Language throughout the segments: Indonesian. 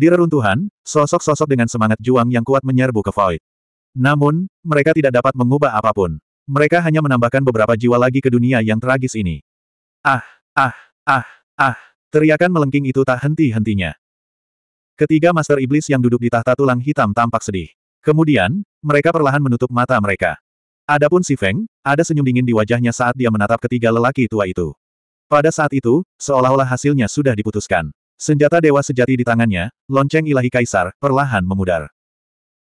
Di reruntuhan, sosok-sosok dengan semangat juang yang kuat menyerbu ke Void. Namun, mereka tidak dapat mengubah apapun. Mereka hanya menambahkan beberapa jiwa lagi ke dunia yang tragis ini. Ah, ah, ah, ah, teriakan melengking itu tak henti-hentinya. Ketiga Master Iblis yang duduk di tahta tulang hitam tampak sedih. Kemudian, mereka perlahan menutup mata mereka. Adapun si Feng, ada senyum dingin di wajahnya saat dia menatap ketiga lelaki tua itu. Pada saat itu, seolah-olah hasilnya sudah diputuskan. Senjata dewa sejati di tangannya, lonceng ilahi kaisar, perlahan memudar.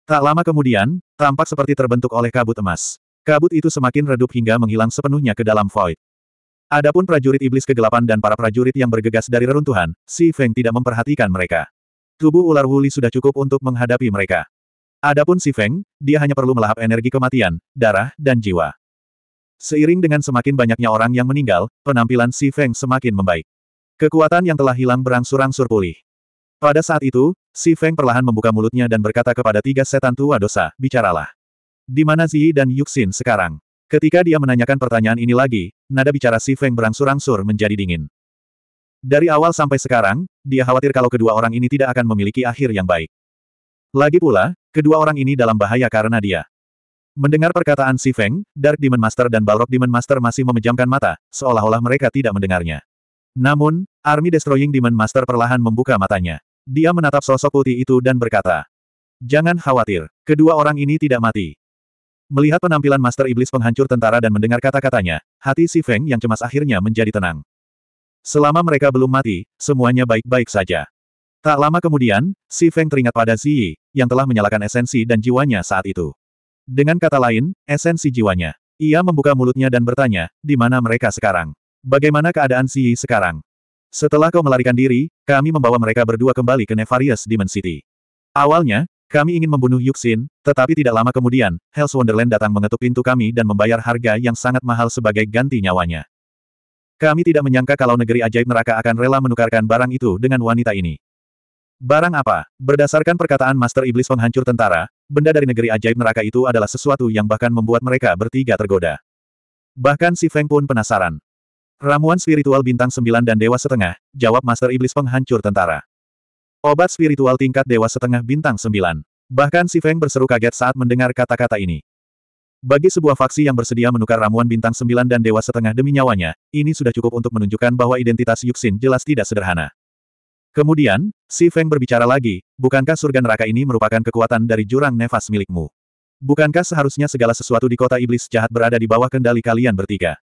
Tak lama kemudian, tampak seperti terbentuk oleh kabut emas. Kabut itu semakin redup hingga menghilang sepenuhnya ke dalam void. Adapun prajurit iblis kegelapan dan para prajurit yang bergegas dari reruntuhan, Si Feng tidak memperhatikan mereka. Tubuh ular wuli sudah cukup untuk menghadapi mereka. Adapun Si Feng, dia hanya perlu melahap energi kematian, darah, dan jiwa. Seiring dengan semakin banyaknya orang yang meninggal, penampilan Si Feng semakin membaik. Kekuatan yang telah hilang berangsur-angsur pulih. Pada saat itu, Si Feng perlahan membuka mulutnya dan berkata kepada tiga setan tua dosa, bicaralah. Di mana Ziyi dan Yuxin sekarang? Ketika dia menanyakan pertanyaan ini lagi, nada bicara Si Feng berangsur-angsur menjadi dingin. Dari awal sampai sekarang, dia khawatir kalau kedua orang ini tidak akan memiliki akhir yang baik. Lagi pula, kedua orang ini dalam bahaya karena dia. Mendengar perkataan Si Feng, Dark Demon Master dan Balrog Demon Master masih memejamkan mata, seolah-olah mereka tidak mendengarnya. Namun, Army Destroying Demon Master perlahan membuka matanya. Dia menatap sosok putih itu dan berkata, Jangan khawatir, kedua orang ini tidak mati. Melihat penampilan Master Iblis penghancur tentara dan mendengar kata-katanya, hati si Feng yang cemas akhirnya menjadi tenang. Selama mereka belum mati, semuanya baik-baik saja. Tak lama kemudian, si Feng teringat pada Ziyi, yang telah menyalakan esensi dan jiwanya saat itu. Dengan kata lain, esensi jiwanya. Ia membuka mulutnya dan bertanya, di mana mereka sekarang? Bagaimana keadaan Si Yi sekarang? Setelah kau melarikan diri, kami membawa mereka berdua kembali ke Nefarious Demon City. Awalnya, kami ingin membunuh Yuxin, tetapi tidak lama kemudian, Hell's Wonderland datang mengetuk pintu kami dan membayar harga yang sangat mahal sebagai ganti nyawanya. Kami tidak menyangka kalau negeri ajaib neraka akan rela menukarkan barang itu dengan wanita ini. Barang apa? Berdasarkan perkataan Master Iblis Penghancur Tentara, benda dari negeri ajaib neraka itu adalah sesuatu yang bahkan membuat mereka bertiga tergoda. Bahkan si Feng pun penasaran. Ramuan spiritual bintang sembilan dan dewa setengah, jawab Master Iblis penghancur tentara. Obat spiritual tingkat dewa setengah bintang sembilan. Bahkan Si Feng berseru kaget saat mendengar kata-kata ini. Bagi sebuah faksi yang bersedia menukar ramuan bintang sembilan dan dewa setengah demi nyawanya, ini sudah cukup untuk menunjukkan bahwa identitas Yuxin jelas tidak sederhana. Kemudian, Si Feng berbicara lagi, bukankah surga neraka ini merupakan kekuatan dari jurang nefas milikmu? Bukankah seharusnya segala sesuatu di kota iblis jahat berada di bawah kendali kalian bertiga?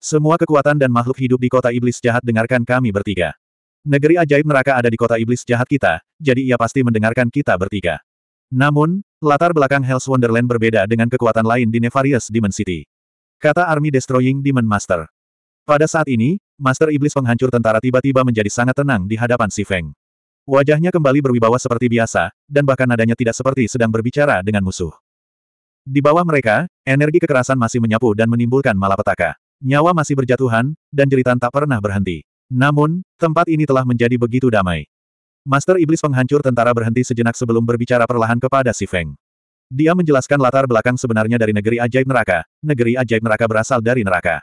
Semua kekuatan dan makhluk hidup di kota iblis jahat dengarkan kami bertiga. Negeri ajaib neraka ada di kota iblis jahat kita, jadi ia pasti mendengarkan kita bertiga. Namun, latar belakang Hell's Wonderland berbeda dengan kekuatan lain di Nefarious Demon City. Kata Army Destroying Demon Master. Pada saat ini, Master Iblis penghancur tentara tiba-tiba menjadi sangat tenang di hadapan Si Feng. Wajahnya kembali berwibawa seperti biasa, dan bahkan nadanya tidak seperti sedang berbicara dengan musuh. Di bawah mereka, energi kekerasan masih menyapu dan menimbulkan malapetaka. Nyawa masih berjatuhan, dan jeritan tak pernah berhenti. Namun, tempat ini telah menjadi begitu damai. Master Iblis Penghancur Tentara berhenti sejenak sebelum berbicara perlahan kepada Si Feng. Dia menjelaskan latar belakang sebenarnya dari negeri ajaib neraka. Negeri ajaib neraka berasal dari neraka.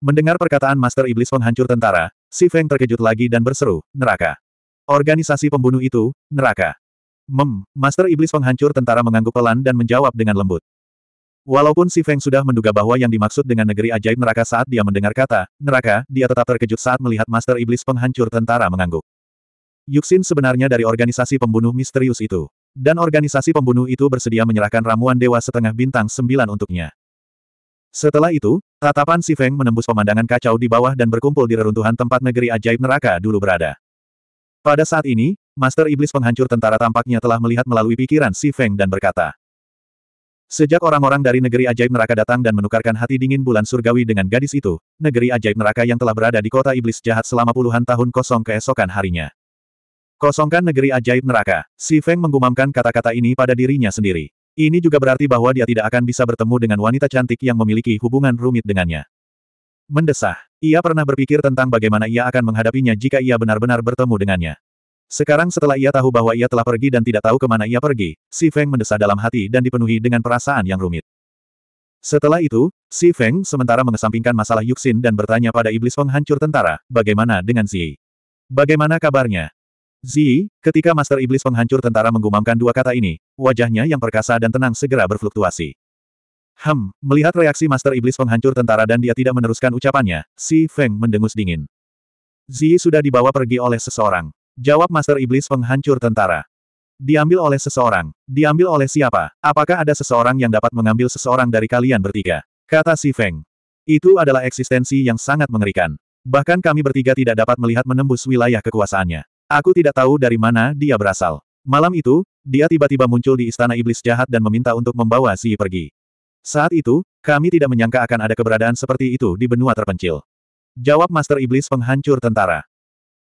Mendengar perkataan Master Iblis Penghancur Tentara, Si Feng terkejut lagi dan berseru, neraka. Organisasi pembunuh itu, neraka. Mem, Master Iblis Penghancur Tentara mengangguk pelan dan menjawab dengan lembut. Walaupun Si Feng sudah menduga bahwa yang dimaksud dengan negeri ajaib neraka saat dia mendengar kata, neraka, dia tetap terkejut saat melihat Master Iblis penghancur tentara mengangguk. Yuxin sebenarnya dari organisasi pembunuh misterius itu. Dan organisasi pembunuh itu bersedia menyerahkan ramuan dewa setengah bintang sembilan untuknya. Setelah itu, tatapan Si Feng menembus pemandangan kacau di bawah dan berkumpul di reruntuhan tempat negeri ajaib neraka dulu berada. Pada saat ini, Master Iblis penghancur tentara tampaknya telah melihat melalui pikiran Si Feng dan berkata, Sejak orang-orang dari negeri ajaib neraka datang dan menukarkan hati dingin bulan surgawi dengan gadis itu, negeri ajaib neraka yang telah berada di kota iblis jahat selama puluhan tahun kosong keesokan harinya. Kosongkan negeri ajaib neraka. Si Feng menggumamkan kata-kata ini pada dirinya sendiri. Ini juga berarti bahwa dia tidak akan bisa bertemu dengan wanita cantik yang memiliki hubungan rumit dengannya. Mendesah. Ia pernah berpikir tentang bagaimana ia akan menghadapinya jika ia benar-benar bertemu dengannya. Sekarang setelah ia tahu bahwa ia telah pergi dan tidak tahu kemana ia pergi, Si Feng mendesah dalam hati dan dipenuhi dengan perasaan yang rumit. Setelah itu, Si Feng sementara mengesampingkan masalah Yuxin dan bertanya pada iblis penghancur tentara, bagaimana dengan Zi? Bagaimana kabarnya? Zi, ketika Master Iblis penghancur tentara menggumamkan dua kata ini, wajahnya yang perkasa dan tenang segera berfluktuasi. Hem, melihat reaksi Master Iblis penghancur tentara dan dia tidak meneruskan ucapannya, Si Feng mendengus dingin. Zi sudah dibawa pergi oleh seseorang. Jawab Master Iblis penghancur tentara. Diambil oleh seseorang. Diambil oleh siapa? Apakah ada seseorang yang dapat mengambil seseorang dari kalian bertiga? Kata Si Feng. Itu adalah eksistensi yang sangat mengerikan. Bahkan kami bertiga tidak dapat melihat menembus wilayah kekuasaannya. Aku tidak tahu dari mana dia berasal. Malam itu, dia tiba-tiba muncul di istana iblis jahat dan meminta untuk membawa Si pergi. Saat itu, kami tidak menyangka akan ada keberadaan seperti itu di benua terpencil. Jawab Master Iblis penghancur tentara.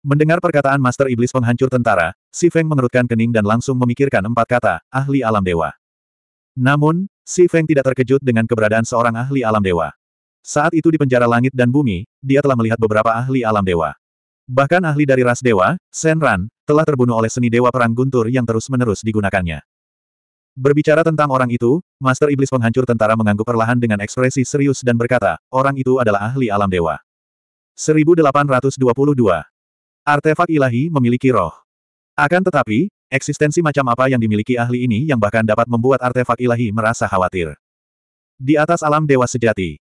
Mendengar perkataan Master Iblis penghancur tentara, Si Feng mengerutkan kening dan langsung memikirkan empat kata, ahli alam dewa. Namun, Si Feng tidak terkejut dengan keberadaan seorang ahli alam dewa. Saat itu di penjara langit dan bumi, dia telah melihat beberapa ahli alam dewa. Bahkan ahli dari ras dewa, Shen Ran telah terbunuh oleh seni dewa perang guntur yang terus-menerus digunakannya. Berbicara tentang orang itu, Master Iblis penghancur tentara mengangguk perlahan dengan ekspresi serius dan berkata, orang itu adalah ahli alam dewa. 1822 Artefak ilahi memiliki roh. Akan tetapi, eksistensi macam apa yang dimiliki ahli ini yang bahkan dapat membuat artefak ilahi merasa khawatir. Di atas alam dewa sejati.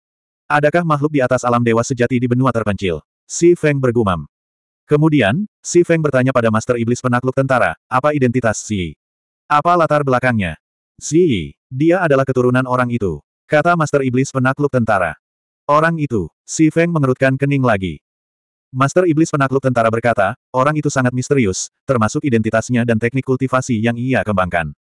Adakah makhluk di atas alam dewa sejati di benua terpencil? Si Feng bergumam. Kemudian, Si Feng bertanya pada Master Iblis Penakluk Tentara, apa identitas Si? Apa latar belakangnya? Si, dia adalah keturunan orang itu. Kata Master Iblis Penakluk Tentara. Orang itu, Si Feng mengerutkan kening lagi. Master Iblis Penakluk Tentara berkata, orang itu sangat misterius, termasuk identitasnya dan teknik kultivasi yang ia kembangkan.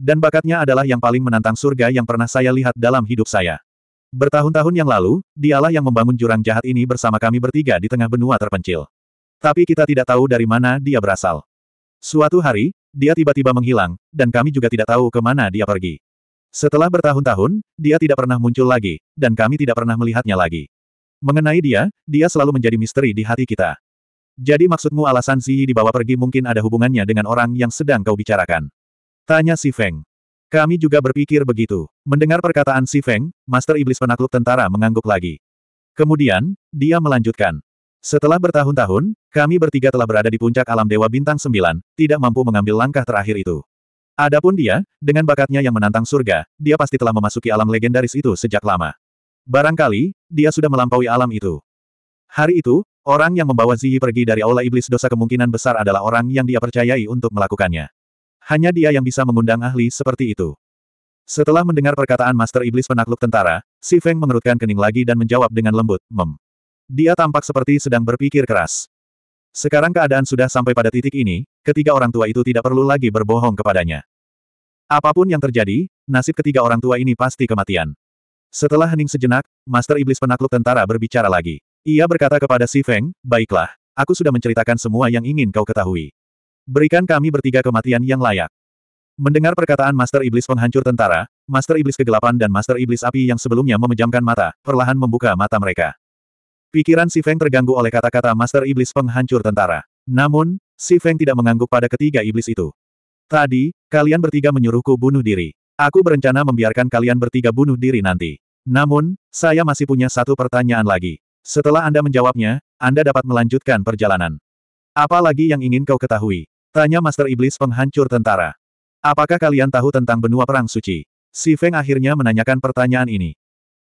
Dan bakatnya adalah yang paling menantang surga yang pernah saya lihat dalam hidup saya. Bertahun-tahun yang lalu, dialah yang membangun jurang jahat ini bersama kami bertiga di tengah benua terpencil. Tapi kita tidak tahu dari mana dia berasal. Suatu hari, dia tiba-tiba menghilang, dan kami juga tidak tahu kemana dia pergi. Setelah bertahun-tahun, dia tidak pernah muncul lagi, dan kami tidak pernah melihatnya lagi. Mengenai dia, dia selalu menjadi misteri di hati kita. Jadi maksudmu alasan Ziyi dibawa pergi mungkin ada hubungannya dengan orang yang sedang kau bicarakan? Tanya si Feng. Kami juga berpikir begitu. Mendengar perkataan si Feng, Master Iblis Penakluk Tentara mengangguk lagi. Kemudian, dia melanjutkan. Setelah bertahun-tahun, kami bertiga telah berada di puncak alam Dewa Bintang Sembilan, tidak mampu mengambil langkah terakhir itu. Adapun dia, dengan bakatnya yang menantang surga, dia pasti telah memasuki alam legendaris itu sejak lama. Barangkali, dia sudah melampaui alam itu. Hari itu, orang yang membawa Ziyi pergi dari Aula Iblis Dosa kemungkinan besar adalah orang yang dia percayai untuk melakukannya. Hanya dia yang bisa mengundang ahli seperti itu. Setelah mendengar perkataan Master Iblis Penakluk Tentara, Si Feng mengerutkan kening lagi dan menjawab dengan lembut, Mem. Dia tampak seperti sedang berpikir keras. Sekarang keadaan sudah sampai pada titik ini, ketiga orang tua itu tidak perlu lagi berbohong kepadanya. Apapun yang terjadi, nasib ketiga orang tua ini pasti kematian. Setelah hening sejenak, Master Iblis Penakluk Tentara berbicara lagi. Ia berkata kepada Si Feng, baiklah, aku sudah menceritakan semua yang ingin kau ketahui. Berikan kami bertiga kematian yang layak. Mendengar perkataan Master Iblis Penghancur Tentara, Master Iblis Kegelapan dan Master Iblis Api yang sebelumnya memejamkan mata, perlahan membuka mata mereka. Pikiran Si Feng terganggu oleh kata-kata Master Iblis Penghancur Tentara. Namun, Si Feng tidak mengangguk pada ketiga iblis itu. Tadi, kalian bertiga menyuruhku bunuh diri. Aku berencana membiarkan kalian bertiga bunuh diri nanti. Namun, saya masih punya satu pertanyaan lagi. Setelah Anda menjawabnya, Anda dapat melanjutkan perjalanan. Apa lagi yang ingin kau ketahui? Tanya Master Iblis penghancur tentara. Apakah kalian tahu tentang benua perang suci? Si Feng akhirnya menanyakan pertanyaan ini.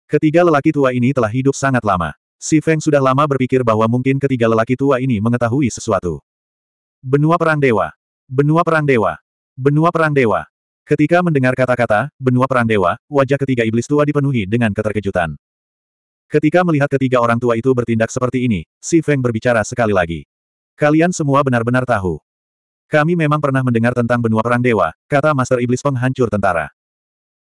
Ketiga lelaki tua ini telah hidup sangat lama. Si Feng sudah lama berpikir bahwa mungkin ketiga lelaki tua ini mengetahui sesuatu. Benua Perang Dewa. Benua Perang Dewa. Benua Perang Dewa. Ketika mendengar kata-kata, benua perang dewa, wajah ketiga iblis tua dipenuhi dengan keterkejutan. Ketika melihat ketiga orang tua itu bertindak seperti ini, Si Feng berbicara sekali lagi. Kalian semua benar-benar tahu. Kami memang pernah mendengar tentang benua perang dewa, kata Master Iblis penghancur tentara.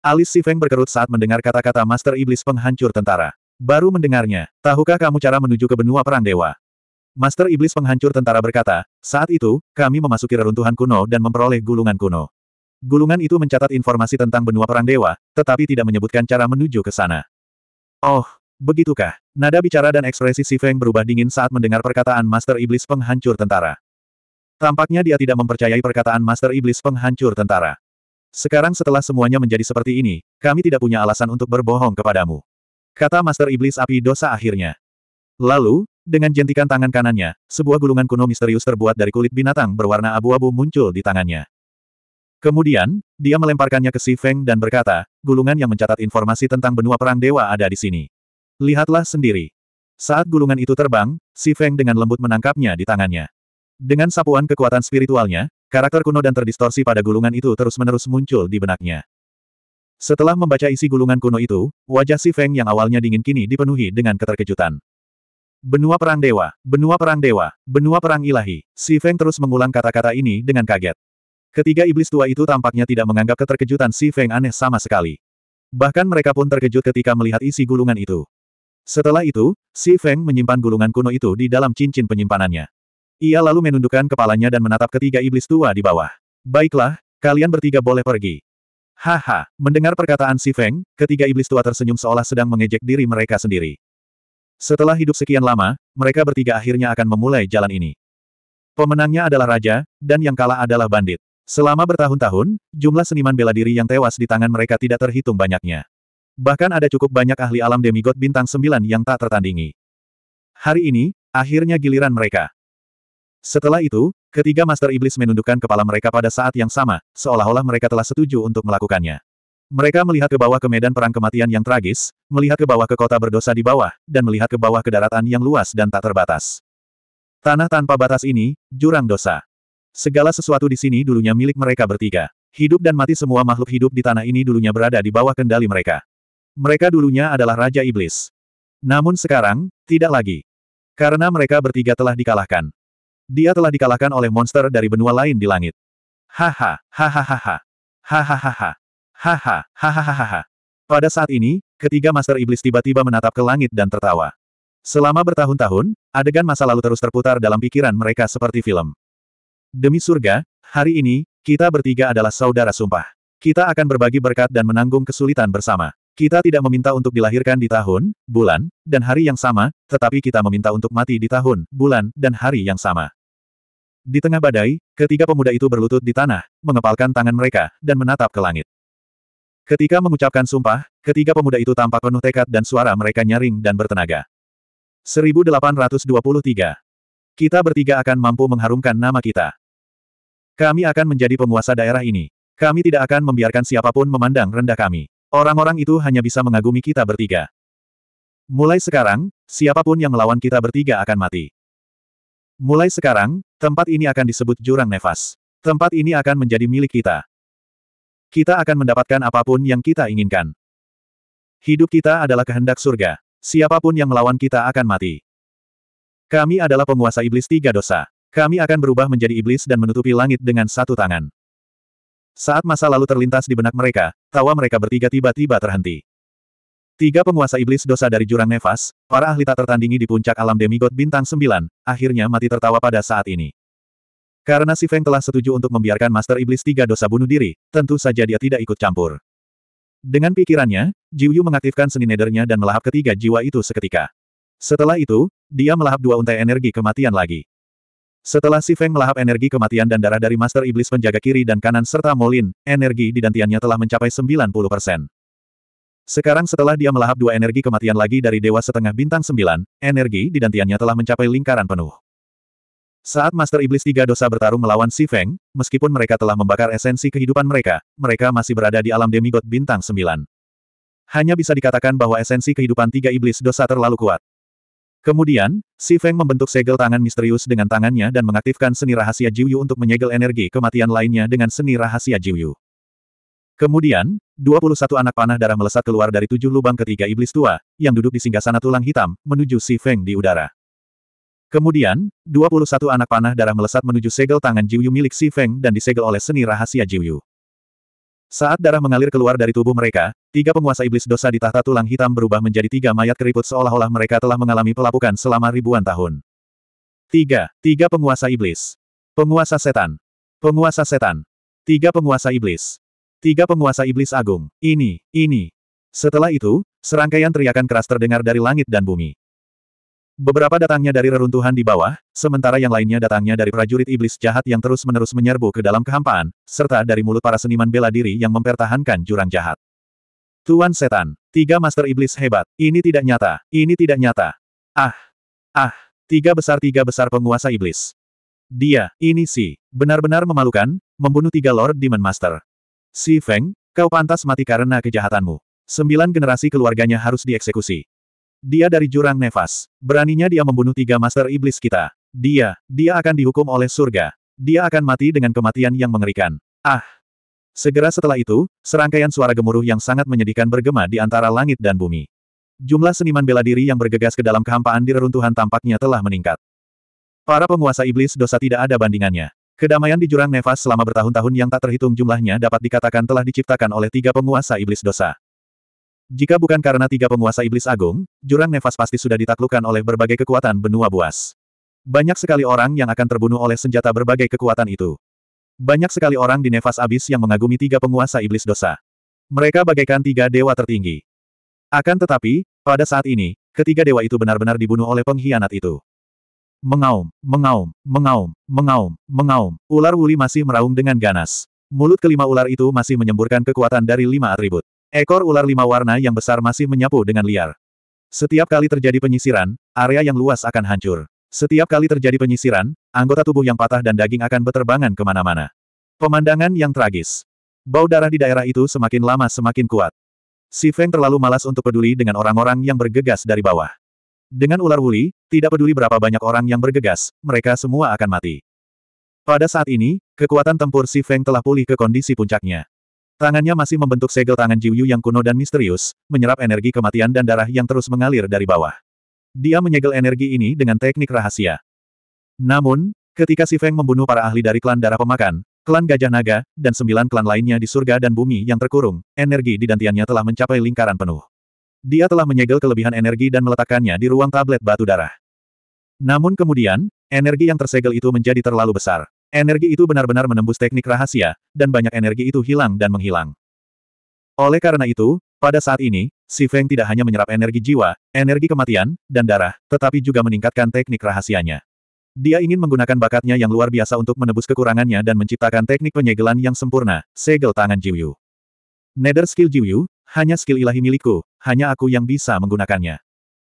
Alis Si Feng berkerut saat mendengar kata-kata Master Iblis penghancur tentara. Baru mendengarnya, tahukah kamu cara menuju ke benua perang dewa? Master Iblis penghancur tentara berkata, saat itu, kami memasuki reruntuhan kuno dan memperoleh gulungan kuno. Gulungan itu mencatat informasi tentang benua perang dewa, tetapi tidak menyebutkan cara menuju ke sana. Oh, begitukah? Nada bicara dan ekspresi Si Feng berubah dingin saat mendengar perkataan Master Iblis penghancur tentara. Tampaknya dia tidak mempercayai perkataan Master Iblis penghancur tentara. Sekarang setelah semuanya menjadi seperti ini, kami tidak punya alasan untuk berbohong kepadamu. Kata Master Iblis api dosa akhirnya. Lalu, dengan jentikan tangan kanannya, sebuah gulungan kuno misterius terbuat dari kulit binatang berwarna abu-abu muncul di tangannya. Kemudian, dia melemparkannya ke Si Feng dan berkata, gulungan yang mencatat informasi tentang benua perang dewa ada di sini. Lihatlah sendiri. Saat gulungan itu terbang, Si Feng dengan lembut menangkapnya di tangannya. Dengan sapuan kekuatan spiritualnya, karakter kuno dan terdistorsi pada gulungan itu terus-menerus muncul di benaknya. Setelah membaca isi gulungan kuno itu, wajah Si Feng yang awalnya dingin kini dipenuhi dengan keterkejutan. Benua Perang Dewa, Benua Perang Dewa, Benua Perang Ilahi. Si Feng terus mengulang kata-kata ini dengan kaget. Ketiga iblis tua itu tampaknya tidak menganggap keterkejutan Si Feng aneh sama sekali. Bahkan mereka pun terkejut ketika melihat isi gulungan itu. Setelah itu, Si Feng menyimpan gulungan kuno itu di dalam cincin penyimpanannya. Ia lalu menundukkan kepalanya dan menatap ketiga iblis tua di bawah. Baiklah, kalian bertiga boleh pergi. Haha, mendengar perkataan Si Feng, ketiga iblis tua tersenyum seolah sedang mengejek diri mereka sendiri. Setelah hidup sekian lama, mereka bertiga akhirnya akan memulai jalan ini. Pemenangnya adalah raja, dan yang kalah adalah bandit. Selama bertahun-tahun, jumlah seniman bela diri yang tewas di tangan mereka tidak terhitung banyaknya. Bahkan ada cukup banyak ahli alam demigod bintang sembilan yang tak tertandingi. Hari ini, akhirnya giliran mereka. Setelah itu, ketiga Master Iblis menundukkan kepala mereka pada saat yang sama, seolah-olah mereka telah setuju untuk melakukannya. Mereka melihat ke bawah ke medan perang kematian yang tragis, melihat ke bawah ke kota berdosa di bawah, dan melihat ke bawah ke daratan yang luas dan tak terbatas. Tanah tanpa batas ini, jurang dosa. Segala sesuatu di sini dulunya milik mereka bertiga. Hidup dan mati semua makhluk hidup di tanah ini dulunya berada di bawah kendali mereka. Mereka dulunya adalah Raja Iblis. Namun sekarang, tidak lagi. Karena mereka bertiga telah dikalahkan. Dia telah dikalahkan oleh monster dari benua lain di langit. Haha, hahaha. Hahaha. Hahaha! hahaha. Pada saat ini, ketiga Master Iblis tiba-tiba menatap ke langit dan tertawa. Selama bertahun-tahun, adegan masa lalu terus terputar dalam pikiran mereka seperti film. Demi surga, hari ini, kita bertiga adalah saudara sumpah. Kita akan berbagi berkat dan menanggung kesulitan bersama. Kita tidak meminta untuk dilahirkan di tahun, bulan, dan hari yang sama, tetapi kita meminta untuk mati di tahun, bulan, dan hari yang sama. Di tengah badai, ketiga pemuda itu berlutut di tanah, mengepalkan tangan mereka, dan menatap ke langit. Ketika mengucapkan sumpah, ketiga pemuda itu tampak penuh tekad dan suara mereka nyaring dan bertenaga. 1823 kita bertiga akan mampu mengharumkan nama kita. Kami akan menjadi penguasa daerah ini. Kami tidak akan membiarkan siapapun memandang rendah kami. Orang-orang itu hanya bisa mengagumi kita bertiga. Mulai sekarang, siapapun yang melawan kita bertiga akan mati. Mulai sekarang, tempat ini akan disebut jurang nefas. Tempat ini akan menjadi milik kita. Kita akan mendapatkan apapun yang kita inginkan. Hidup kita adalah kehendak surga. Siapapun yang melawan kita akan mati. Kami adalah penguasa iblis tiga dosa. Kami akan berubah menjadi iblis dan menutupi langit dengan satu tangan. Saat masa lalu terlintas di benak mereka, tawa mereka bertiga tiba-tiba terhenti. Tiga penguasa iblis dosa dari jurang nefas, para ahli tak tertandingi di puncak alam demigod bintang sembilan, akhirnya mati tertawa pada saat ini. Karena si Feng telah setuju untuk membiarkan Master Iblis tiga dosa bunuh diri, tentu saja dia tidak ikut campur. Dengan pikirannya, Jiuyu mengaktifkan seni nedernya dan melahap ketiga jiwa itu seketika. Setelah itu, dia melahap dua untai energi kematian lagi. Setelah Si Feng melahap energi kematian dan darah dari Master Iblis penjaga kiri dan kanan serta Molin, energi di dantiannya telah mencapai 90 persen. Sekarang setelah dia melahap dua energi kematian lagi dari Dewa Setengah Bintang Sembilan, energi di dantiannya telah mencapai lingkaran penuh. Saat Master Iblis Tiga Dosa bertarung melawan Si Feng, meskipun mereka telah membakar esensi kehidupan mereka, mereka masih berada di alam demigod Bintang sembilan. Hanya bisa dikatakan bahwa esensi kehidupan Tiga Iblis Dosa terlalu kuat. Kemudian, Si Feng membentuk segel tangan misterius dengan tangannya dan mengaktifkan seni rahasia Jiuyu untuk menyegel energi kematian lainnya dengan seni rahasia Jiuyu. Kemudian, 21 anak panah darah melesat keluar dari tujuh lubang ketiga iblis tua, yang duduk di singgasana tulang hitam, menuju Si Feng di udara. Kemudian, 21 anak panah darah melesat menuju segel tangan Jiuyu milik Si Feng dan disegel oleh seni rahasia Jiuyu. Saat darah mengalir keluar dari tubuh mereka, tiga penguasa iblis dosa di tahta tulang hitam berubah menjadi tiga mayat keriput seolah-olah mereka telah mengalami pelapukan selama ribuan tahun. Tiga, tiga penguasa iblis. Penguasa setan. Penguasa setan. Tiga penguasa iblis. Tiga penguasa iblis agung. Ini, ini. Setelah itu, serangkaian teriakan keras terdengar dari langit dan bumi. Beberapa datangnya dari reruntuhan di bawah, sementara yang lainnya datangnya dari prajurit iblis jahat yang terus-menerus menyerbu ke dalam kehampaan, serta dari mulut para seniman bela diri yang mempertahankan jurang jahat. Tuan Setan, tiga master iblis hebat, ini tidak nyata, ini tidak nyata. Ah, ah, tiga besar-tiga besar penguasa iblis. Dia, ini si, benar-benar memalukan, membunuh tiga Lord Demon Master. Si Feng, kau pantas mati karena kejahatanmu. Sembilan generasi keluarganya harus dieksekusi. Dia dari jurang nefas. Beraninya dia membunuh tiga master iblis kita. Dia, dia akan dihukum oleh surga. Dia akan mati dengan kematian yang mengerikan. Ah! Segera setelah itu, serangkaian suara gemuruh yang sangat menyedihkan bergema di antara langit dan bumi. Jumlah seniman bela diri yang bergegas ke dalam kehampaan di reruntuhan tampaknya telah meningkat. Para penguasa iblis dosa tidak ada bandingannya. Kedamaian di jurang nefas selama bertahun-tahun yang tak terhitung jumlahnya dapat dikatakan telah diciptakan oleh tiga penguasa iblis dosa. Jika bukan karena tiga penguasa iblis agung, jurang nefas pasti sudah ditaklukkan oleh berbagai kekuatan benua buas. Banyak sekali orang yang akan terbunuh oleh senjata berbagai kekuatan itu. Banyak sekali orang di nefas abis yang mengagumi tiga penguasa iblis dosa. Mereka bagaikan tiga dewa tertinggi. Akan tetapi, pada saat ini, ketiga dewa itu benar-benar dibunuh oleh pengkhianat itu. Mengaum, mengaum, mengaum, mengaum, mengaum, ular wuli masih meraung dengan ganas. Mulut kelima ular itu masih menyemburkan kekuatan dari lima atribut. Ekor ular lima warna yang besar masih menyapu dengan liar. Setiap kali terjadi penyisiran, area yang luas akan hancur. Setiap kali terjadi penyisiran, anggota tubuh yang patah dan daging akan beterbangan kemana-mana. Pemandangan yang tragis. Bau darah di daerah itu semakin lama semakin kuat. Si Feng terlalu malas untuk peduli dengan orang-orang yang bergegas dari bawah. Dengan ular wuli, tidak peduli berapa banyak orang yang bergegas, mereka semua akan mati. Pada saat ini, kekuatan tempur Si Feng telah pulih ke kondisi puncaknya. Tangannya masih membentuk segel tangan Jiuyu yang kuno dan misterius, menyerap energi kematian dan darah yang terus mengalir dari bawah. Dia menyegel energi ini dengan teknik rahasia. Namun, ketika Si Feng membunuh para ahli dari klan darah pemakan, klan Gajah Naga, dan sembilan klan lainnya di surga dan bumi yang terkurung, energi di dantiannya telah mencapai lingkaran penuh. Dia telah menyegel kelebihan energi dan meletakkannya di ruang tablet batu darah. Namun kemudian, energi yang tersegel itu menjadi terlalu besar. Energi itu benar-benar menembus teknik rahasia, dan banyak energi itu hilang dan menghilang. Oleh karena itu, pada saat ini, Si Feng tidak hanya menyerap energi jiwa, energi kematian, dan darah, tetapi juga meningkatkan teknik rahasianya. Dia ingin menggunakan bakatnya yang luar biasa untuk menebus kekurangannya dan menciptakan teknik penyegelan yang sempurna, segel tangan Jiuyu. Nether skill Jiuyu, hanya skill ilahi milikku, hanya aku yang bisa menggunakannya.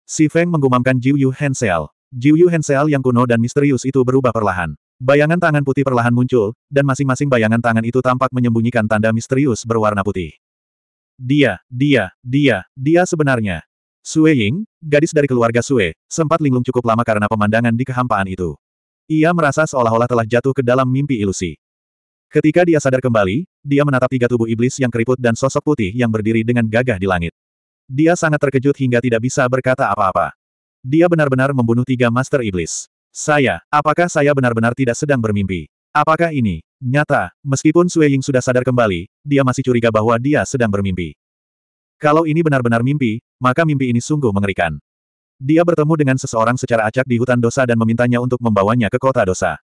Si Feng menggumamkan Jiuyu Yu Henseal. Jiu Henseal yang kuno dan misterius itu berubah perlahan. Bayangan tangan putih perlahan muncul, dan masing-masing bayangan tangan itu tampak menyembunyikan tanda misterius berwarna putih. Dia, dia, dia, dia sebenarnya. Sue Ying, gadis dari keluarga Sue, sempat linglung cukup lama karena pemandangan di kehampaan itu. Ia merasa seolah-olah telah jatuh ke dalam mimpi ilusi. Ketika dia sadar kembali, dia menatap tiga tubuh iblis yang keriput dan sosok putih yang berdiri dengan gagah di langit. Dia sangat terkejut hingga tidak bisa berkata apa-apa. Dia benar-benar membunuh tiga master iblis. Saya, apakah saya benar-benar tidak sedang bermimpi? Apakah ini, nyata, meskipun Sue Ying sudah sadar kembali, dia masih curiga bahwa dia sedang bermimpi. Kalau ini benar-benar mimpi, maka mimpi ini sungguh mengerikan. Dia bertemu dengan seseorang secara acak di hutan dosa dan memintanya untuk membawanya ke kota dosa.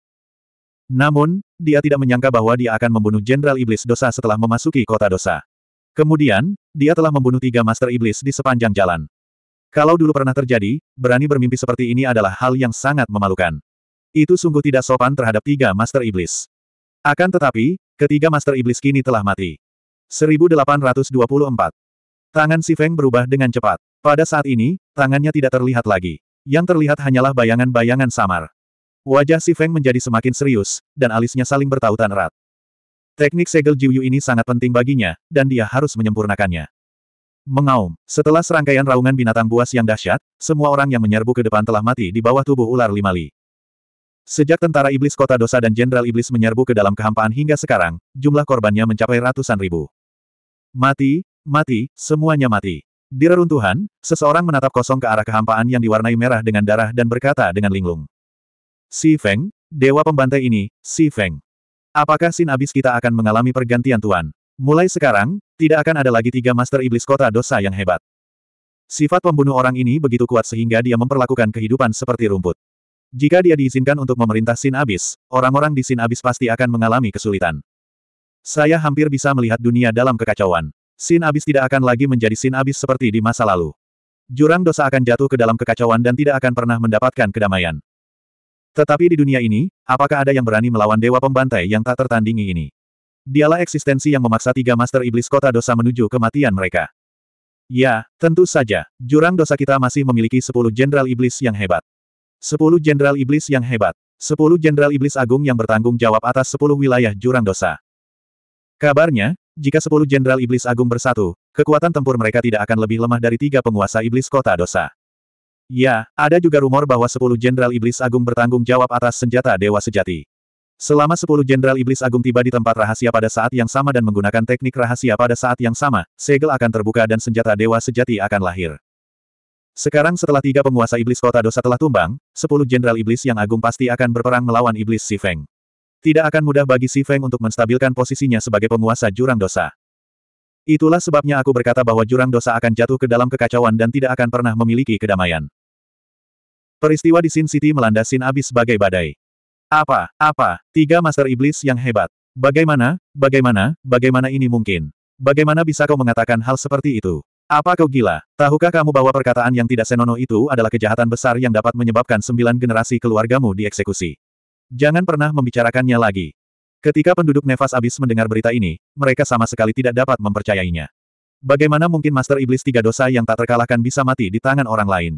Namun, dia tidak menyangka bahwa dia akan membunuh Jenderal Iblis Dosa setelah memasuki kota dosa. Kemudian, dia telah membunuh tiga Master Iblis di sepanjang jalan. Kalau dulu pernah terjadi, berani bermimpi seperti ini adalah hal yang sangat memalukan. Itu sungguh tidak sopan terhadap tiga Master Iblis. Akan tetapi, ketiga Master Iblis kini telah mati. 1824. Tangan Si Feng berubah dengan cepat. Pada saat ini, tangannya tidak terlihat lagi. Yang terlihat hanyalah bayangan-bayangan samar. Wajah Si Feng menjadi semakin serius, dan alisnya saling bertautan erat. Teknik segel Jiuyu ini sangat penting baginya, dan dia harus menyempurnakannya. Mengaum. Setelah serangkaian raungan binatang buas yang dahsyat, semua orang yang menyerbu ke depan telah mati di bawah tubuh ular lima li. Sejak tentara iblis kota dosa dan jenderal iblis menyerbu ke dalam kehampaan hingga sekarang, jumlah korbannya mencapai ratusan ribu. Mati, mati, semuanya mati. Di reruntuhan, seseorang menatap kosong ke arah kehampaan yang diwarnai merah dengan darah dan berkata dengan linglung. Si Feng, dewa pembantai ini, Si Feng. Apakah sin abis kita akan mengalami pergantian Tuan? Mulai sekarang, tidak akan ada lagi tiga master iblis kota dosa yang hebat. Sifat pembunuh orang ini begitu kuat sehingga dia memperlakukan kehidupan seperti rumput. Jika dia diizinkan untuk memerintah Sin Abis, orang-orang di Sin Abis pasti akan mengalami kesulitan. Saya hampir bisa melihat dunia dalam kekacauan. Sin Abis tidak akan lagi menjadi Sin Abis seperti di masa lalu. Jurang dosa akan jatuh ke dalam kekacauan dan tidak akan pernah mendapatkan kedamaian. Tetapi di dunia ini, apakah ada yang berani melawan dewa pembantai yang tak tertandingi ini? Dialah eksistensi yang memaksa tiga master iblis kota dosa menuju kematian mereka. Ya, tentu saja, jurang dosa kita masih memiliki sepuluh jenderal iblis yang hebat. Sepuluh jenderal iblis yang hebat. Sepuluh jenderal iblis agung yang bertanggung jawab atas sepuluh wilayah jurang dosa. Kabarnya, jika sepuluh jenderal iblis agung bersatu, kekuatan tempur mereka tidak akan lebih lemah dari tiga penguasa iblis kota dosa. Ya, ada juga rumor bahwa sepuluh jenderal iblis agung bertanggung jawab atas senjata dewa sejati. Selama sepuluh Jenderal Iblis Agung tiba di tempat rahasia pada saat yang sama dan menggunakan teknik rahasia pada saat yang sama, segel akan terbuka dan senjata dewa sejati akan lahir. Sekarang setelah tiga penguasa iblis kota dosa telah tumbang, sepuluh jenderal iblis yang agung pasti akan berperang melawan iblis Si Feng. Tidak akan mudah bagi Si Feng untuk menstabilkan posisinya sebagai penguasa jurang dosa. Itulah sebabnya aku berkata bahwa jurang dosa akan jatuh ke dalam kekacauan dan tidak akan pernah memiliki kedamaian. Peristiwa di Sin City melanda Sin Abis sebagai badai. Apa, apa, tiga master iblis yang hebat. Bagaimana, bagaimana, bagaimana ini mungkin? Bagaimana bisa kau mengatakan hal seperti itu? Apa kau gila? Tahukah kamu bahwa perkataan yang tidak senonoh itu adalah kejahatan besar yang dapat menyebabkan sembilan generasi keluargamu dieksekusi? Jangan pernah membicarakannya lagi. Ketika penduduk Nefas Abis mendengar berita ini, mereka sama sekali tidak dapat mempercayainya. Bagaimana mungkin Master Iblis tiga dosa yang tak terkalahkan bisa mati di tangan orang lain?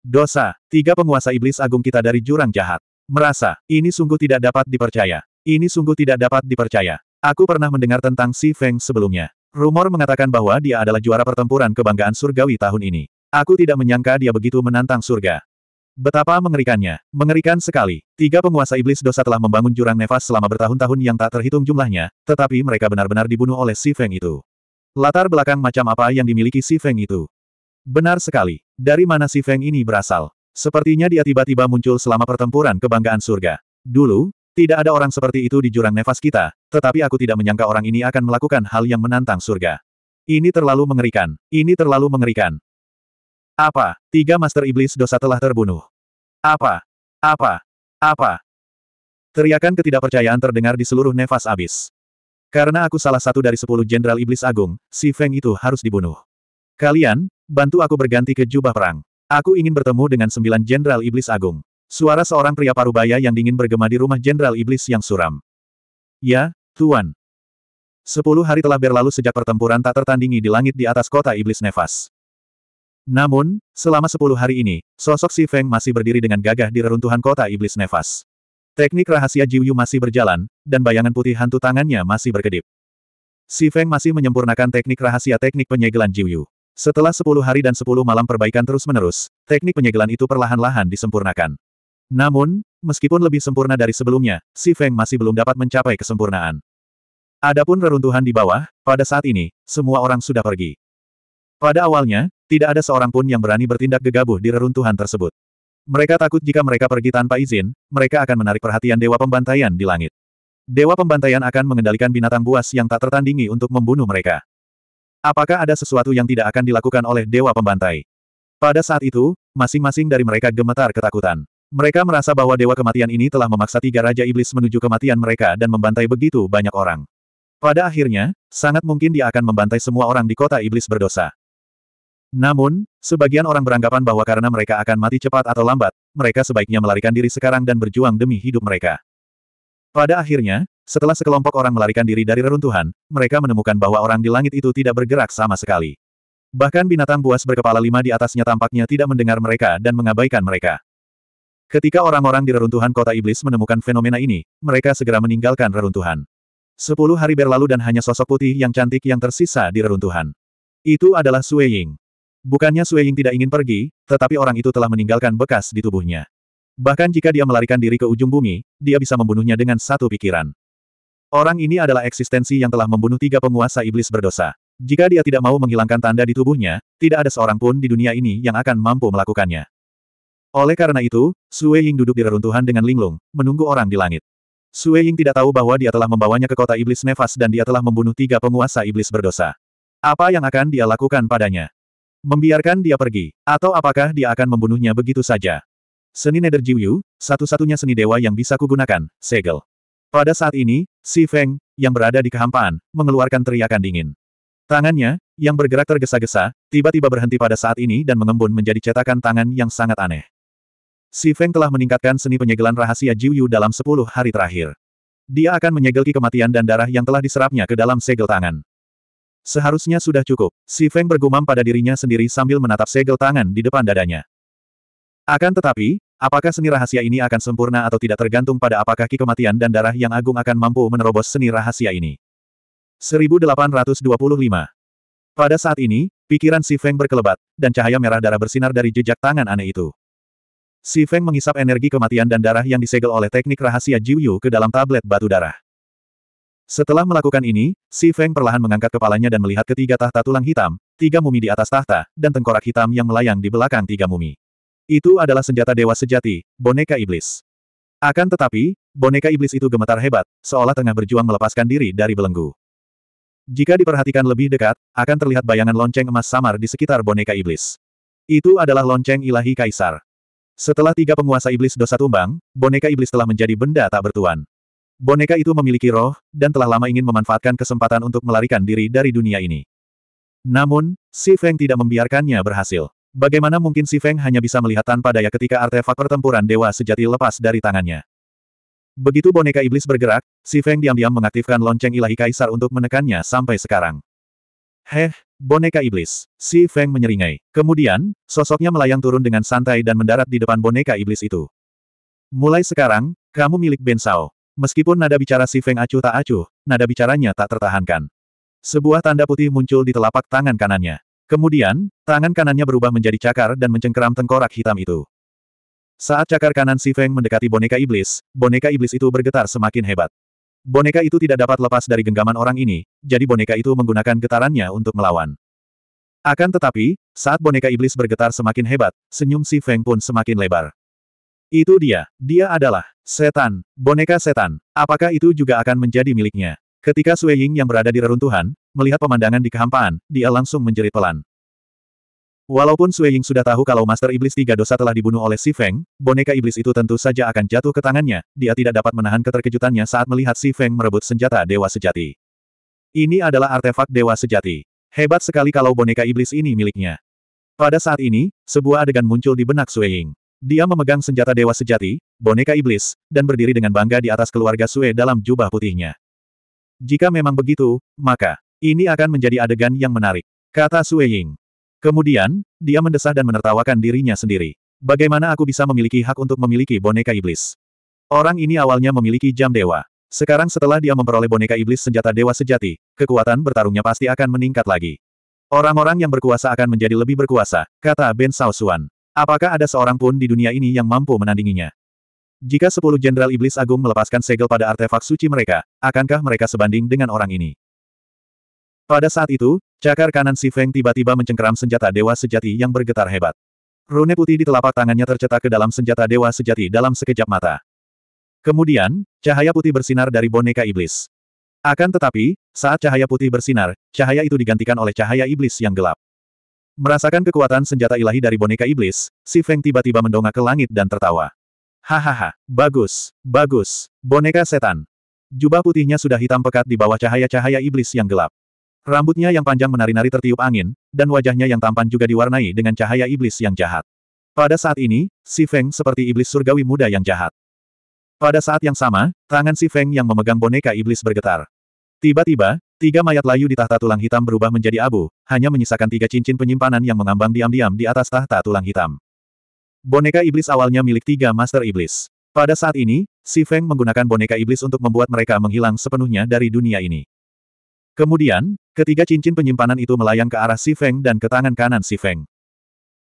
Dosa, tiga penguasa iblis agung kita dari jurang jahat. Merasa, ini sungguh tidak dapat dipercaya. Ini sungguh tidak dapat dipercaya. Aku pernah mendengar tentang Si Feng sebelumnya. Rumor mengatakan bahwa dia adalah juara pertempuran kebanggaan surgawi tahun ini. Aku tidak menyangka dia begitu menantang surga. Betapa mengerikannya. Mengerikan sekali. Tiga penguasa iblis dosa telah membangun jurang nefas selama bertahun-tahun yang tak terhitung jumlahnya, tetapi mereka benar-benar dibunuh oleh Si Feng itu. Latar belakang macam apa yang dimiliki Si Feng itu? Benar sekali. Dari mana Si Feng ini berasal? Sepertinya dia tiba-tiba muncul selama pertempuran kebanggaan surga. Dulu, tidak ada orang seperti itu di jurang nefas kita, tetapi aku tidak menyangka orang ini akan melakukan hal yang menantang surga. Ini terlalu mengerikan, ini terlalu mengerikan. Apa, tiga master iblis dosa telah terbunuh? Apa? Apa? Apa? Teriakan ketidakpercayaan terdengar di seluruh nefas abis. Karena aku salah satu dari sepuluh jenderal iblis agung, si Feng itu harus dibunuh. Kalian, bantu aku berganti ke jubah perang. Aku ingin bertemu dengan sembilan jenderal iblis agung. Suara seorang pria parubaya yang dingin bergema di rumah jenderal iblis yang suram. Ya, Tuan. Sepuluh hari telah berlalu sejak pertempuran tak tertandingi di langit di atas kota iblis nefas. Namun, selama sepuluh hari ini, sosok Si Feng masih berdiri dengan gagah di reruntuhan kota iblis nefas. Teknik rahasia Jiuyu masih berjalan, dan bayangan putih hantu tangannya masih berkedip. Si Feng masih menyempurnakan teknik rahasia teknik penyegelan Jiuyu. Setelah sepuluh hari dan sepuluh malam perbaikan terus-menerus, teknik penyegelan itu perlahan-lahan disempurnakan. Namun, meskipun lebih sempurna dari sebelumnya, Si Feng masih belum dapat mencapai kesempurnaan. Adapun reruntuhan di bawah, pada saat ini, semua orang sudah pergi. Pada awalnya, tidak ada seorang pun yang berani bertindak gegabah di reruntuhan tersebut. Mereka takut jika mereka pergi tanpa izin, mereka akan menarik perhatian Dewa Pembantaian di langit. Dewa Pembantaian akan mengendalikan binatang buas yang tak tertandingi untuk membunuh mereka. Apakah ada sesuatu yang tidak akan dilakukan oleh Dewa Pembantai? Pada saat itu, masing-masing dari mereka gemetar ketakutan. Mereka merasa bahwa Dewa Kematian ini telah memaksa tiga Raja Iblis menuju kematian mereka dan membantai begitu banyak orang. Pada akhirnya, sangat mungkin dia akan membantai semua orang di kota Iblis berdosa. Namun, sebagian orang beranggapan bahwa karena mereka akan mati cepat atau lambat, mereka sebaiknya melarikan diri sekarang dan berjuang demi hidup mereka. Pada akhirnya, setelah sekelompok orang melarikan diri dari reruntuhan, mereka menemukan bahwa orang di langit itu tidak bergerak sama sekali. Bahkan binatang buas berkepala lima di atasnya tampaknya tidak mendengar mereka dan mengabaikan mereka. Ketika orang-orang di reruntuhan kota iblis menemukan fenomena ini, mereka segera meninggalkan reruntuhan. Sepuluh hari berlalu dan hanya sosok putih yang cantik yang tersisa di reruntuhan. Itu adalah Sue Ying. Bukannya Sue Ying tidak ingin pergi, tetapi orang itu telah meninggalkan bekas di tubuhnya. Bahkan jika dia melarikan diri ke ujung bumi, dia bisa membunuhnya dengan satu pikiran. Orang ini adalah eksistensi yang telah membunuh tiga penguasa iblis berdosa. Jika dia tidak mau menghilangkan tanda di tubuhnya, tidak ada seorang pun di dunia ini yang akan mampu melakukannya. Oleh karena itu, Sue Ying duduk di reruntuhan dengan linglung, menunggu orang di langit. Sue Ying tidak tahu bahwa dia telah membawanya ke kota iblis nefas dan dia telah membunuh tiga penguasa iblis berdosa. Apa yang akan dia lakukan padanya? Membiarkan dia pergi, atau apakah dia akan membunuhnya begitu saja? Seni Nether Jiuyu, satu-satunya seni dewa yang bisa kugunakan, segel. Pada saat ini, Si Feng, yang berada di kehampaan, mengeluarkan teriakan dingin. Tangannya, yang bergerak tergesa-gesa, tiba-tiba berhenti pada saat ini dan mengembun menjadi cetakan tangan yang sangat aneh. Si Feng telah meningkatkan seni penyegelan rahasia Jiu Yu dalam sepuluh hari terakhir. Dia akan menyegel kematian dan darah yang telah diserapnya ke dalam segel tangan. Seharusnya sudah cukup, Si Feng bergumam pada dirinya sendiri sambil menatap segel tangan di depan dadanya. Akan tetapi, Apakah seni rahasia ini akan sempurna atau tidak tergantung pada apakah ki kematian dan darah yang agung akan mampu menerobos seni rahasia ini. 1825 Pada saat ini, pikiran Si Feng berkelebat, dan cahaya merah darah bersinar dari jejak tangan aneh itu. Si Feng menghisap energi kematian dan darah yang disegel oleh teknik rahasia Jiu Yu ke dalam tablet batu darah. Setelah melakukan ini, Si Feng perlahan mengangkat kepalanya dan melihat ketiga tahta tulang hitam, tiga mumi di atas tahta, dan tengkorak hitam yang melayang di belakang tiga mumi. Itu adalah senjata dewa sejati, boneka iblis. Akan tetapi, boneka iblis itu gemetar hebat, seolah tengah berjuang melepaskan diri dari belenggu. Jika diperhatikan lebih dekat, akan terlihat bayangan lonceng emas samar di sekitar boneka iblis. Itu adalah lonceng ilahi kaisar. Setelah tiga penguasa iblis dosa tumbang, boneka iblis telah menjadi benda tak bertuan. Boneka itu memiliki roh, dan telah lama ingin memanfaatkan kesempatan untuk melarikan diri dari dunia ini. Namun, Si Feng tidak membiarkannya berhasil. Bagaimana mungkin si Feng hanya bisa melihat tanpa daya ketika artefak pertempuran dewa sejati lepas dari tangannya? Begitu boneka iblis bergerak, si Feng diam-diam mengaktifkan lonceng ilahi kaisar untuk menekannya sampai sekarang. Heh, boneka iblis. Si Feng menyeringai. Kemudian, sosoknya melayang turun dengan santai dan mendarat di depan boneka iblis itu. Mulai sekarang, kamu milik Ben Sao. Meskipun nada bicara si Feng acuh tak acuh, nada bicaranya tak tertahankan. Sebuah tanda putih muncul di telapak tangan kanannya. Kemudian, tangan kanannya berubah menjadi cakar dan mencengkeram tengkorak hitam itu. Saat cakar kanan Si Feng mendekati boneka iblis, boneka iblis itu bergetar semakin hebat. Boneka itu tidak dapat lepas dari genggaman orang ini, jadi boneka itu menggunakan getarannya untuk melawan. Akan tetapi, saat boneka iblis bergetar semakin hebat, senyum Si Feng pun semakin lebar. Itu dia, dia adalah setan, boneka setan. Apakah itu juga akan menjadi miliknya? Ketika Sui Ying yang berada di reruntuhan, melihat pemandangan di kehampaan, dia langsung menjerit pelan. Walaupun Sui Ying sudah tahu kalau Master Iblis Tiga Dosa telah dibunuh oleh Si Feng, boneka iblis itu tentu saja akan jatuh ke tangannya, dia tidak dapat menahan keterkejutannya saat melihat Si Feng merebut senjata Dewa Sejati. Ini adalah artefak Dewa Sejati. Hebat sekali kalau boneka iblis ini miliknya. Pada saat ini, sebuah adegan muncul di benak Sui Ying. Dia memegang senjata Dewa Sejati, boneka iblis, dan berdiri dengan bangga di atas keluarga Sue dalam jubah putihnya. Jika memang begitu, maka ini akan menjadi adegan yang menarik, kata Sue Ying. Kemudian, dia mendesah dan menertawakan dirinya sendiri. Bagaimana aku bisa memiliki hak untuk memiliki boneka iblis? Orang ini awalnya memiliki jam dewa. Sekarang setelah dia memperoleh boneka iblis senjata dewa sejati, kekuatan bertarungnya pasti akan meningkat lagi. Orang-orang yang berkuasa akan menjadi lebih berkuasa, kata Ben Saosuan. Apakah ada seorang pun di dunia ini yang mampu menandinginya? Jika sepuluh jenderal iblis agung melepaskan segel pada artefak suci mereka, akankah mereka sebanding dengan orang ini? Pada saat itu, cakar kanan si Feng tiba-tiba mencengkeram senjata dewa sejati yang bergetar hebat. Rune putih di telapak tangannya tercetak ke dalam senjata dewa sejati dalam sekejap mata. Kemudian, cahaya putih bersinar dari boneka iblis. Akan tetapi, saat cahaya putih bersinar, cahaya itu digantikan oleh cahaya iblis yang gelap. Merasakan kekuatan senjata ilahi dari boneka iblis, si Feng tiba-tiba mendongak ke langit dan tertawa. Hahaha, bagus, bagus, boneka setan. Jubah putihnya sudah hitam pekat di bawah cahaya-cahaya iblis yang gelap. Rambutnya yang panjang menari-nari tertiup angin, dan wajahnya yang tampan juga diwarnai dengan cahaya iblis yang jahat. Pada saat ini, Si Feng seperti iblis surgawi muda yang jahat. Pada saat yang sama, tangan Si Feng yang memegang boneka iblis bergetar. Tiba-tiba, tiga mayat layu di tahta tulang hitam berubah menjadi abu, hanya menyisakan tiga cincin penyimpanan yang mengambang diam-diam di atas tahta tulang hitam. Boneka iblis awalnya milik tiga master iblis. Pada saat ini, Si Feng menggunakan boneka iblis untuk membuat mereka menghilang sepenuhnya dari dunia ini. Kemudian, ketiga cincin penyimpanan itu melayang ke arah Si Feng dan ke tangan kanan Si Feng.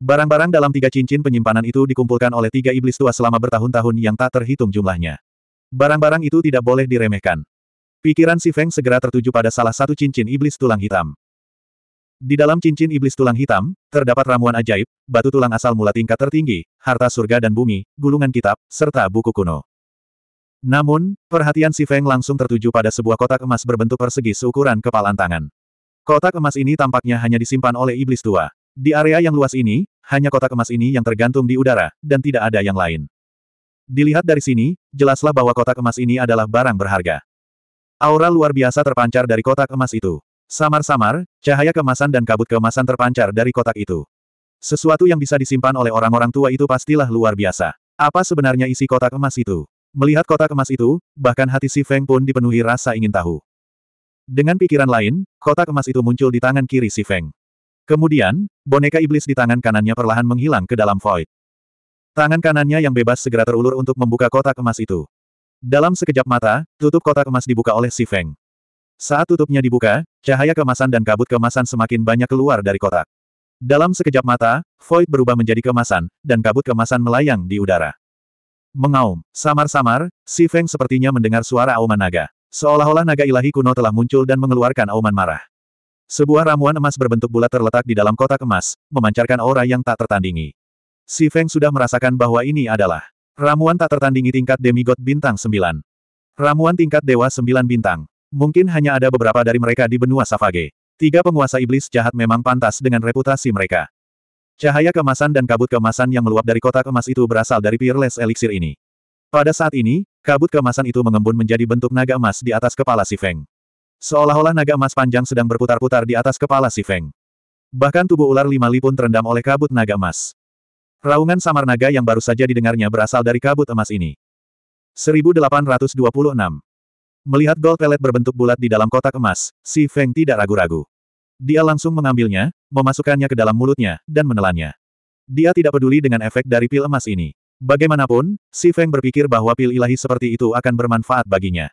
Barang-barang dalam tiga cincin penyimpanan itu dikumpulkan oleh tiga iblis tua selama bertahun-tahun yang tak terhitung jumlahnya. Barang-barang itu tidak boleh diremehkan. Pikiran Si Feng segera tertuju pada salah satu cincin iblis tulang hitam. Di dalam cincin iblis tulang hitam, terdapat ramuan ajaib, batu tulang asal mula tingkat tertinggi, harta surga dan bumi, gulungan kitab, serta buku kuno. Namun, perhatian Si Feng langsung tertuju pada sebuah kotak emas berbentuk persegi seukuran kepalan tangan. Kotak emas ini tampaknya hanya disimpan oleh iblis tua. Di area yang luas ini, hanya kotak emas ini yang tergantung di udara, dan tidak ada yang lain. Dilihat dari sini, jelaslah bahwa kotak emas ini adalah barang berharga. Aura luar biasa terpancar dari kotak emas itu. Samar-samar, cahaya kemasan dan kabut kemasan terpancar dari kotak itu. Sesuatu yang bisa disimpan oleh orang-orang tua itu pastilah luar biasa. Apa sebenarnya isi kotak emas itu? Melihat kotak emas itu, bahkan hati si Feng pun dipenuhi rasa ingin tahu. Dengan pikiran lain, kotak emas itu muncul di tangan kiri si Feng. Kemudian, boneka iblis di tangan kanannya perlahan menghilang ke dalam void. Tangan kanannya yang bebas segera terulur untuk membuka kotak emas itu. Dalam sekejap mata, tutup kotak emas dibuka oleh si Feng. Saat tutupnya dibuka, cahaya kemasan dan kabut kemasan semakin banyak keluar dari kotak. Dalam sekejap mata, Void berubah menjadi kemasan, dan kabut kemasan melayang di udara. Mengaum, samar-samar, si Feng sepertinya mendengar suara auman naga. Seolah-olah naga ilahi kuno telah muncul dan mengeluarkan auman marah. Sebuah ramuan emas berbentuk bulat terletak di dalam kotak emas, memancarkan aura yang tak tertandingi. Si Feng sudah merasakan bahwa ini adalah Ramuan tak tertandingi tingkat demigod bintang 9. Ramuan tingkat dewa 9 bintang. Mungkin hanya ada beberapa dari mereka di benua Savage. Tiga penguasa iblis jahat memang pantas dengan reputasi mereka. Cahaya kemasan dan kabut kemasan yang meluap dari kotak emas itu berasal dari Peerless Elixir ini. Pada saat ini, kabut kemasan itu mengembun menjadi bentuk naga emas di atas kepala si Feng. Seolah-olah naga emas panjang sedang berputar-putar di atas kepala si Feng. Bahkan tubuh ular lima li pun terendam oleh kabut naga emas. Raungan samar naga yang baru saja didengarnya berasal dari kabut emas ini. 1826 Melihat gold pelet berbentuk bulat di dalam kotak emas, Si Feng tidak ragu-ragu. Dia langsung mengambilnya, memasukkannya ke dalam mulutnya, dan menelannya. Dia tidak peduli dengan efek dari pil emas ini. Bagaimanapun, Si Feng berpikir bahwa pil ilahi seperti itu akan bermanfaat baginya.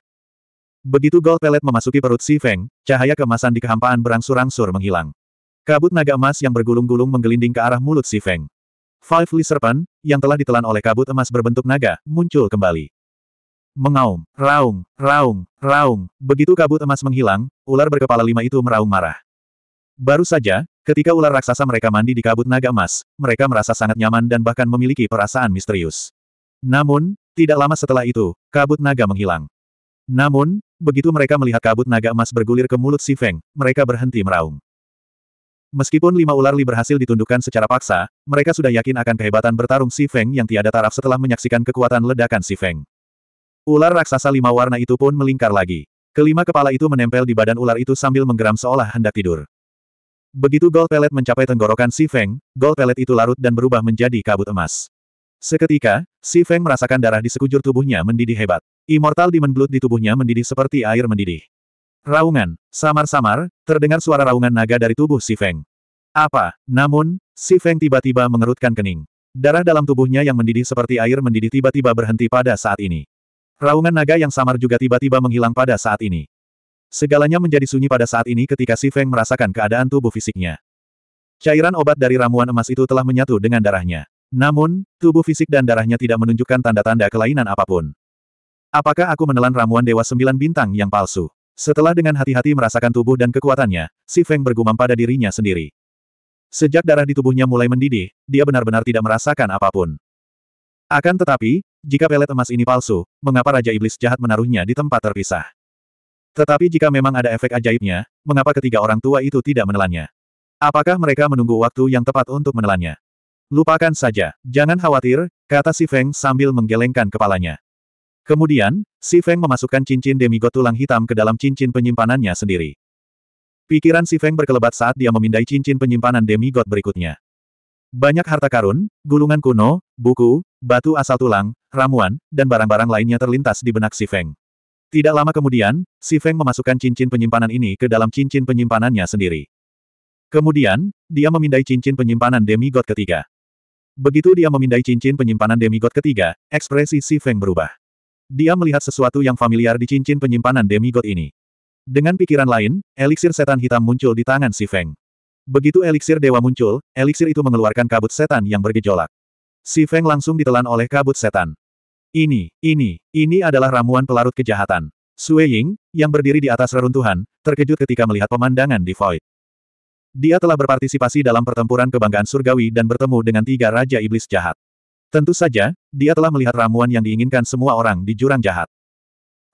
Begitu gold pelet memasuki perut Si Feng, cahaya kemasan di kehampaan berangsur-angsur menghilang. Kabut naga emas yang bergulung-gulung menggelinding ke arah mulut Si Feng. Five Lee Serpent, yang telah ditelan oleh kabut emas berbentuk naga, muncul kembali. Mengaum, raung, raung, raung. Begitu kabut emas menghilang, ular berkepala lima itu meraung marah. Baru saja, ketika ular raksasa mereka mandi di kabut naga emas, mereka merasa sangat nyaman dan bahkan memiliki perasaan misterius. Namun, tidak lama setelah itu, kabut naga menghilang. Namun, begitu mereka melihat kabut naga emas bergulir ke mulut si Feng, mereka berhenti meraung. Meskipun lima ular Li berhasil ditundukkan secara paksa, mereka sudah yakin akan kehebatan bertarung Si Feng yang tiada taraf setelah menyaksikan kekuatan ledakan Si Feng. Ular raksasa lima warna itu pun melingkar lagi. Kelima kepala itu menempel di badan ular itu sambil menggeram seolah hendak tidur. Begitu gol pelet mencapai tenggorokan si Feng, gol pelet itu larut dan berubah menjadi kabut emas. Seketika, si Feng merasakan darah di sekujur tubuhnya mendidih hebat. Immortal Demon Blood di tubuhnya mendidih seperti air mendidih. Raungan, samar-samar, terdengar suara raungan naga dari tubuh si Feng. Apa? Namun, si Feng tiba-tiba mengerutkan kening. Darah dalam tubuhnya yang mendidih seperti air mendidih tiba-tiba berhenti pada saat ini. Raungan naga yang samar juga tiba-tiba menghilang pada saat ini. Segalanya menjadi sunyi pada saat ini ketika Si Feng merasakan keadaan tubuh fisiknya. Cairan obat dari ramuan emas itu telah menyatu dengan darahnya. Namun, tubuh fisik dan darahnya tidak menunjukkan tanda-tanda kelainan apapun. Apakah aku menelan ramuan Dewa Sembilan Bintang yang palsu? Setelah dengan hati-hati merasakan tubuh dan kekuatannya, Si Feng bergumam pada dirinya sendiri. Sejak darah di tubuhnya mulai mendidih, dia benar-benar tidak merasakan apapun. Akan tetapi, jika pelet emas ini palsu, mengapa Raja Iblis jahat menaruhnya di tempat terpisah? Tetapi jika memang ada efek ajaibnya, mengapa ketiga orang tua itu tidak menelannya? Apakah mereka menunggu waktu yang tepat untuk menelannya? Lupakan saja, jangan khawatir, kata si Feng sambil menggelengkan kepalanya. Kemudian, si Feng memasukkan cincin demigod tulang hitam ke dalam cincin penyimpanannya sendiri. Pikiran si Feng berkelebat saat dia memindai cincin penyimpanan demigod berikutnya. Banyak harta karun, gulungan kuno, buku, batu asal tulang, ramuan, dan barang-barang lainnya terlintas di benak Si Feng. Tidak lama kemudian, Si Feng memasukkan cincin penyimpanan ini ke dalam cincin penyimpanannya sendiri. Kemudian, dia memindai cincin penyimpanan demigod ketiga. Begitu dia memindai cincin penyimpanan demigod ketiga, ekspresi Si Feng berubah. Dia melihat sesuatu yang familiar di cincin penyimpanan demigod ini. Dengan pikiran lain, eliksir setan hitam muncul di tangan Si Feng. Begitu eliksir dewa muncul, eliksir itu mengeluarkan kabut setan yang bergejolak. Si Feng langsung ditelan oleh kabut setan. Ini, ini, ini adalah ramuan pelarut kejahatan. Sue Ying, yang berdiri di atas reruntuhan, terkejut ketika melihat pemandangan di Void. Dia telah berpartisipasi dalam pertempuran kebanggaan surgawi dan bertemu dengan tiga raja iblis jahat. Tentu saja, dia telah melihat ramuan yang diinginkan semua orang di jurang jahat.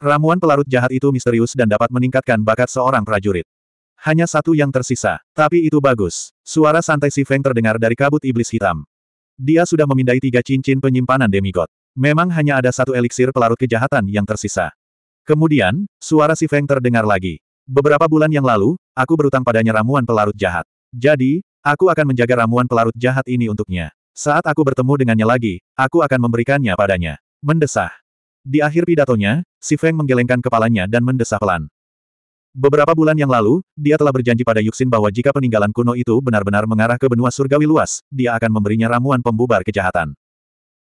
Ramuan pelarut jahat itu misterius dan dapat meningkatkan bakat seorang prajurit. Hanya satu yang tersisa, tapi itu bagus. Suara santai si Feng terdengar dari kabut iblis hitam. Dia sudah memindai tiga cincin penyimpanan demigod. Memang hanya ada satu eliksir pelarut kejahatan yang tersisa. Kemudian, suara si Feng terdengar lagi. Beberapa bulan yang lalu, aku berutang padanya ramuan pelarut jahat. Jadi, aku akan menjaga ramuan pelarut jahat ini untuknya. Saat aku bertemu dengannya lagi, aku akan memberikannya padanya. Mendesah. Di akhir pidatonya, si Feng menggelengkan kepalanya dan mendesah pelan. Beberapa bulan yang lalu, dia telah berjanji pada Yuxin bahwa jika peninggalan kuno itu benar-benar mengarah ke benua surgawi luas, dia akan memberinya ramuan pembubar kejahatan.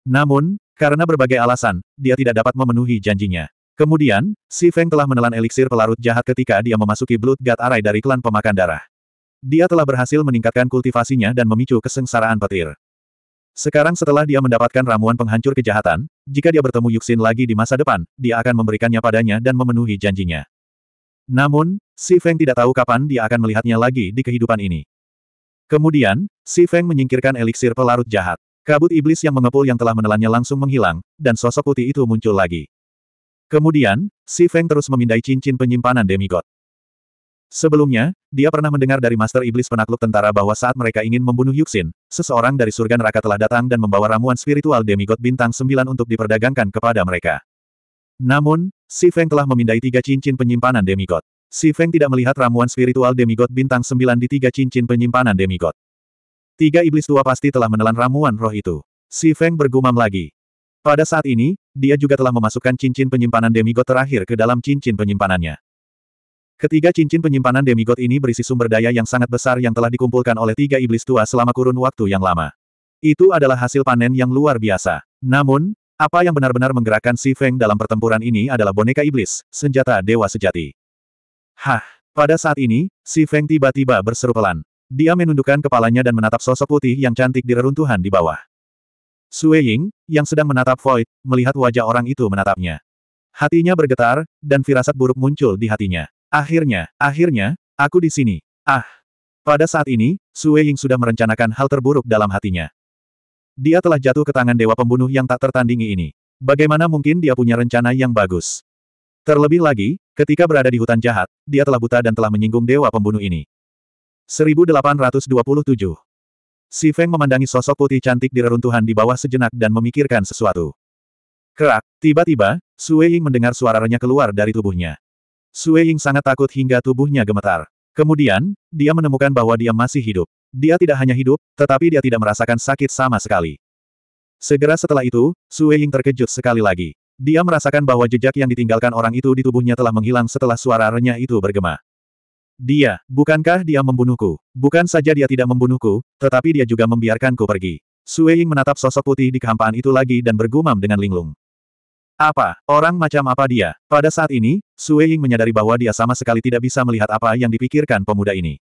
Namun, karena berbagai alasan, dia tidak dapat memenuhi janjinya. Kemudian, Si Feng telah menelan eliksir pelarut jahat ketika dia memasuki Blood God Array dari klan pemakan darah. Dia telah berhasil meningkatkan kultivasinya dan memicu kesengsaraan petir. Sekarang setelah dia mendapatkan ramuan penghancur kejahatan, jika dia bertemu Yuxin lagi di masa depan, dia akan memberikannya padanya dan memenuhi janjinya. Namun, Si Feng tidak tahu kapan dia akan melihatnya lagi di kehidupan ini. Kemudian, Si Feng menyingkirkan eliksir pelarut jahat. Kabut iblis yang mengepul yang telah menelannya langsung menghilang, dan sosok putih itu muncul lagi. Kemudian, Si Feng terus memindai cincin penyimpanan demigod. Sebelumnya, dia pernah mendengar dari Master Iblis penakluk tentara bahwa saat mereka ingin membunuh Yuxin, seseorang dari surga neraka telah datang dan membawa ramuan spiritual demigod bintang 9 untuk diperdagangkan kepada mereka. Namun, Si Feng telah memindai tiga cincin penyimpanan demigod. Si Feng tidak melihat ramuan spiritual demigod bintang sembilan di tiga cincin penyimpanan demigod. Tiga iblis tua pasti telah menelan ramuan roh itu. Si Feng bergumam lagi. Pada saat ini, dia juga telah memasukkan cincin penyimpanan demigod terakhir ke dalam cincin penyimpanannya. Ketiga cincin penyimpanan demigod ini berisi sumber daya yang sangat besar yang telah dikumpulkan oleh tiga iblis tua selama kurun waktu yang lama. Itu adalah hasil panen yang luar biasa. Namun, apa yang benar-benar menggerakkan Si Feng dalam pertempuran ini adalah boneka iblis, senjata dewa sejati. Hah! Pada saat ini, Si Feng tiba-tiba berseru pelan. Dia menundukkan kepalanya dan menatap sosok putih yang cantik di reruntuhan di bawah. Sue Ying, yang sedang menatap Void, melihat wajah orang itu menatapnya. Hatinya bergetar, dan firasat buruk muncul di hatinya. Akhirnya, akhirnya, aku di sini. Ah! Pada saat ini, Sue Ying sudah merencanakan hal terburuk dalam hatinya. Dia telah jatuh ke tangan dewa pembunuh yang tak tertandingi ini. Bagaimana mungkin dia punya rencana yang bagus? Terlebih lagi, ketika berada di hutan jahat, dia telah buta dan telah menyinggung dewa pembunuh ini. 1827 Si Feng memandangi sosok putih cantik di reruntuhan di bawah sejenak dan memikirkan sesuatu. Kerak, tiba-tiba, Sue Ying mendengar suara renyah keluar dari tubuhnya. Sue Ying sangat takut hingga tubuhnya gemetar. Kemudian, dia menemukan bahwa dia masih hidup. Dia tidak hanya hidup, tetapi dia tidak merasakan sakit sama sekali. Segera setelah itu, Sue Ying terkejut sekali lagi. Dia merasakan bahwa jejak yang ditinggalkan orang itu di tubuhnya telah menghilang setelah suara renyah itu bergema. Dia, bukankah dia membunuhku? Bukan saja dia tidak membunuhku, tetapi dia juga membiarkanku pergi. Sue Ying menatap sosok putih di kehampaan itu lagi dan bergumam dengan linglung. Apa, orang macam apa dia? Pada saat ini, Sue Ying menyadari bahwa dia sama sekali tidak bisa melihat apa yang dipikirkan pemuda ini.